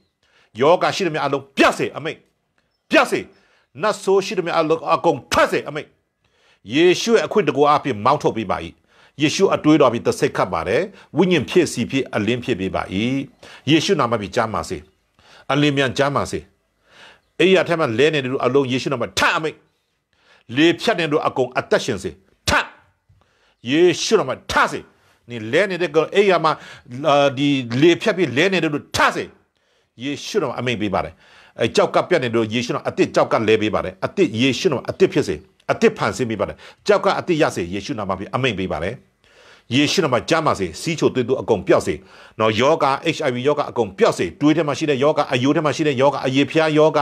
ယောဂါရှိတယ်များအလုံးပြတ်စေအမိတ်ပြတ်စေနတ်ဆိုးရှိတယ်များအလုံးအကုန်ထွက်စေအမိတ်ယေရှုရဲ့အခွင့်တကူအဖြစ်မောင်းထုတ်ပေးပါ၏ယေရှုအတွေးတော်ပြီးတဆိတ်ခတ်ပါတယ်ဝိညာဉ်ဖြစ်စီဖြစ်အလင်းဖြစ်ပေးပါ၏ယေရှုနာမပြီးကြားပါစေအလင်းမြန်ကြားပါစေအိယာထဲမှာလဲနေတယ်လို့အလုံးယေရှုနာမထအမိတ်လေဖြတ်နေတို့အကုန်အသက်ရှင်စေထယေရှုနာမထစေနေလဲနေတဲ့ကအိယာမှာဒီလေဖြတ်ပြီးလဲနေတယ်လို့ထစေယေရှုနာမအမိတ်ပေးပါတယ်အဲကြောက်ကပြတ်နေတို့ယေရှုနာအတစ်ကြောက်ကလဲပေးပါတယ်အတစ်ယေရှုနာအတစ်ဖြစ်စေအတစ်ဖန်ဆင်းပေးပါတယ်ကြောက်ကအတစ်ရစေယေရှုနာမဖြင့်အမိန်ပေးပါတယ်ရေရှိတော့မှကြားမှာစေစီးချိုသွေးသွအကုန်ပျောက်စေနော်ယောဂ HIV ယောဂအကုန်ပျောက်စေတွေးထဲမှာရှိတဲ့ယောဂအယိုးထဲမှာရှိတဲ့ယောဂအရေဖျားယောဂ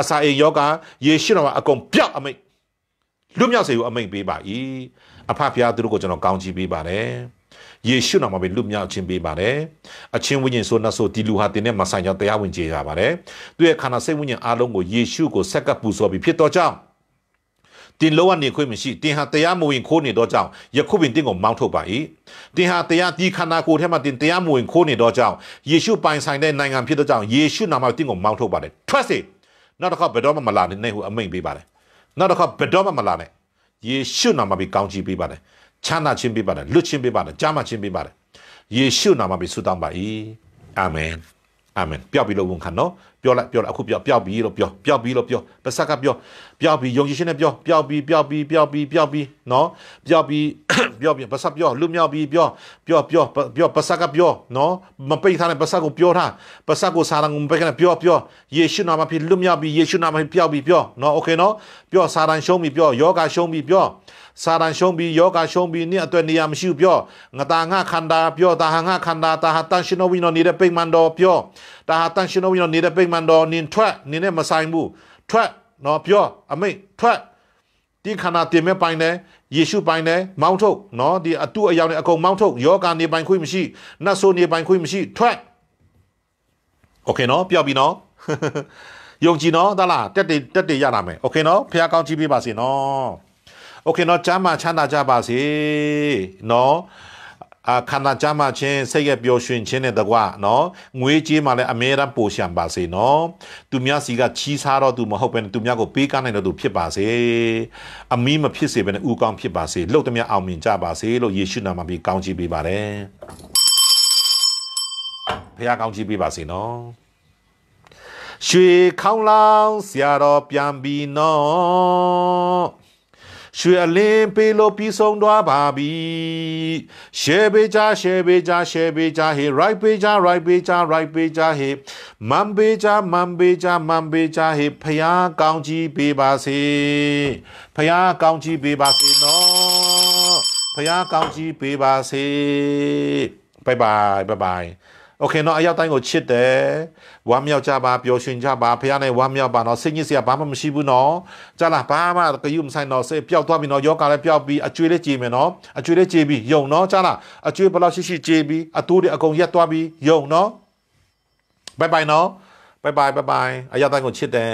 အစာအိမ်ယောဂရေရှိတော့မှအကုန်ပျောက်အမိတ်လွတ်မြောက်စေကိုအမိန့်ပေးပါ၏အဖဖျားသူတို့ကိုကျွန်တော်ကောင်းချီးပေးပါတယ်ယေရှုနာမပဲလွတ်မြောက်ခြင်းပေးပါတယ်။အချင်းဝိညာဉ်ဆိုနှဆိုဒီလူဟာတင်နဲ့မဆိုင်ကြောင်းတရားဝင်ကြေရပါတယ်။သူရဲ့ခန္ဓာစိတ်ဝိညာဉ်အလုံးကိုယေရှုကိုဆက်ကပ်ပူဇော်ပြီးဖြစ်တော်ကြောင့်တင်လောကနေခွင့်မရှိတင်ဟာတရားမဝင်ခိုးနေတော့ကြောင့်ယခုပင်တင်ကိုမောင်းထုတ်ပါ၏တင်ဟာတရားဒီခန္ဓာကိုယ်ထဲမှာတင်တရားမဝင်ခိုးနေတော့ကြောင့်ယေရှုပိုင်ဆိုင်တဲ့နိုင်ငံဖြစ်တော့ကြောင့်ယေရှုနာမတင်ကိုမောင်းထုတ်ပါတယ်ထွက်စေနောက်တစ်ခါဘယ်တော့မှမလာနဲ့ဟုအမိန့်ပေးပါတယ်နောက်တစ်ခါဘယ်တော့မှမလာနဲ့ယေရှုနာမပြီးကောင်းချီးပေးပါတယ်ချမ်းသာခြင်းပေးပါတယ်လွတ်ခြင်းပေးပါတယ်ကြားမခြင်းပေးပါတယ်ယေရှုနာမပြီးဆုတောင်းပါ၏အာမင်အာမင်ပျောက်ပြီးလို့ဝန်ခံနော် ပြောလိုက်ပြောလိုက်အခုပြောပျောက်ပြီးလို့ပြောပျောက်ပြီးလို့ပြောပစကပြောပျောက်ပြီးယုံကြည်ခြင်းနဲ့ပြောပျောက်ပြီးပျောက်ပြီးပျောက်ပြီးပျောက်ပြီးနော်ပျောက်ပြီးပျောက်ပြီးပစပြောလူမြောက်ပြီးပြောပြောပြောပြောပစကပြောနော်မပိတ်ထားနဲ့ပစကိုပြောထားပစကိုစာရန်ကိုပိတ်ခဲ့ပြောပြောယေရှုနာမဖြစ်လူမြောက်ပြီးယေရှုနာမဖြစ်ပျောက်ပြီးပြောနော်โอเคနော်ပြောစာရန်ရှုံးပြီးပြောယောဂါရှုံးပြီးပြောစာရန်ရှုံးပြီးယောဂရှုံးပြီးနေ့အတွက် နေရာမရှိဘူးပြောငတာငါခန္ဓာပြောတာဟာငါခန္ဓာတာဟာတန်ရှင်တော်ဝိနော်နေတဲ့ပိတ်မှန်တော်ပြောတာဟာတန်ရှင်တော်ဝိနော်နေတဲ့ပိတ်မှန်တော်နင်ထွက်နင်နဲ့မဆိုင်ဘူးထွက်နော်ပြောအမိတ်ထွက်ဒီခန္ဓာတင်မဲ့ပိုင်းတယ်ယေရှုပိုင်းတယ်မောင်းထုတ်နော်ဒီအတုအယောင်တွေအကုန် မောင်းထုတ်ယောဂနေပိုင်းခွင့်မရှိနတ်ဆိုးနေပိုင်းခွင့်မရှိထွက်โอเคနော် ပြောပြီနော်ယုံကြည်နော်တလားတက်တေတက်တေရလာမယ်โอเคနော်ဖះကောင်းကြည့်ပေးပါစေနော်โอเคเนาะကြားမှချမ်းသာကြပါစေเนาะအခန္ဓာကြမှာချင်းစိတ်ရပျော်ရွှင်ခြင်းနဲ့တကွနော်ငွေကြေးမှလည်းအမြဲတမ်းပိုရှံပါစေနော်သူများစီကချီးစားတော့သူမဟုတ်ပဲနဲ့သူများကိုပေးကမ်းနိုင်တော့သူဖြစ်ပါစေအမီးမဖြစ်စေပဲနဲ့ဥကောင်းဖြစ်ပါစေလို့တမန်အောင်မြင်ကြပါစေလို့ယေရှုနာမပြီးကောင်းချီးပေးပါတယ်ဖခင်ကောင်းချီးပေးပါစေနော်ရွှေခေါင်းလောင်းဆရာတော်ပြန်ပြီနော်ရွှေအလင်းပေးလို့ပြီးဆုံးသွားပါပြီ share ပေးကြ share ပေးကြ share ပေးကြ hey right ပေးကြ right ပေးကြ right ပေးကြ hey မန်ပေးကြမန်ပေးကြမန်ပေးကြ hey ဖျားကောင်းကြီးပေးပါစေဖျားကောင်းကြီးပေးပါစေနော်ဖျားကောင်းကြီးပေးပါစေ bye bye bye bye โอเคเนาะအရောက်တိုင်းကိုချစ်တယ်ဝမ်းမြောက်ကြပါပျော်ရွှင်ကြပါဖခင်နဲ့ဝမ်းမြောက်ပါเนาะစိတ်ညစ်စရာဘာမှမရှိဘူးเนาะကြာလားဘာမှကယူမဆိုင်တော့စိတ်ပျောက်သွားပြီเนาะယောဂလည်းပျောက်ပြီးအကျွေးလေးကြေးမယ်เนาะအကျွေးလေးကြေးပြီးယုံเนาะကြာလားအကျွေးဘယ်လောက်ရှိရှိကြေးပြီးအတိုးတွေအကုန်ရက်သွားပြီးယုံเนาะဘိုင်ဘိုင်เนาะဘိုင်ဘိုင်ဘိုင်ဘိုင်အရောက်တိုင်းကိုချစ်တယ်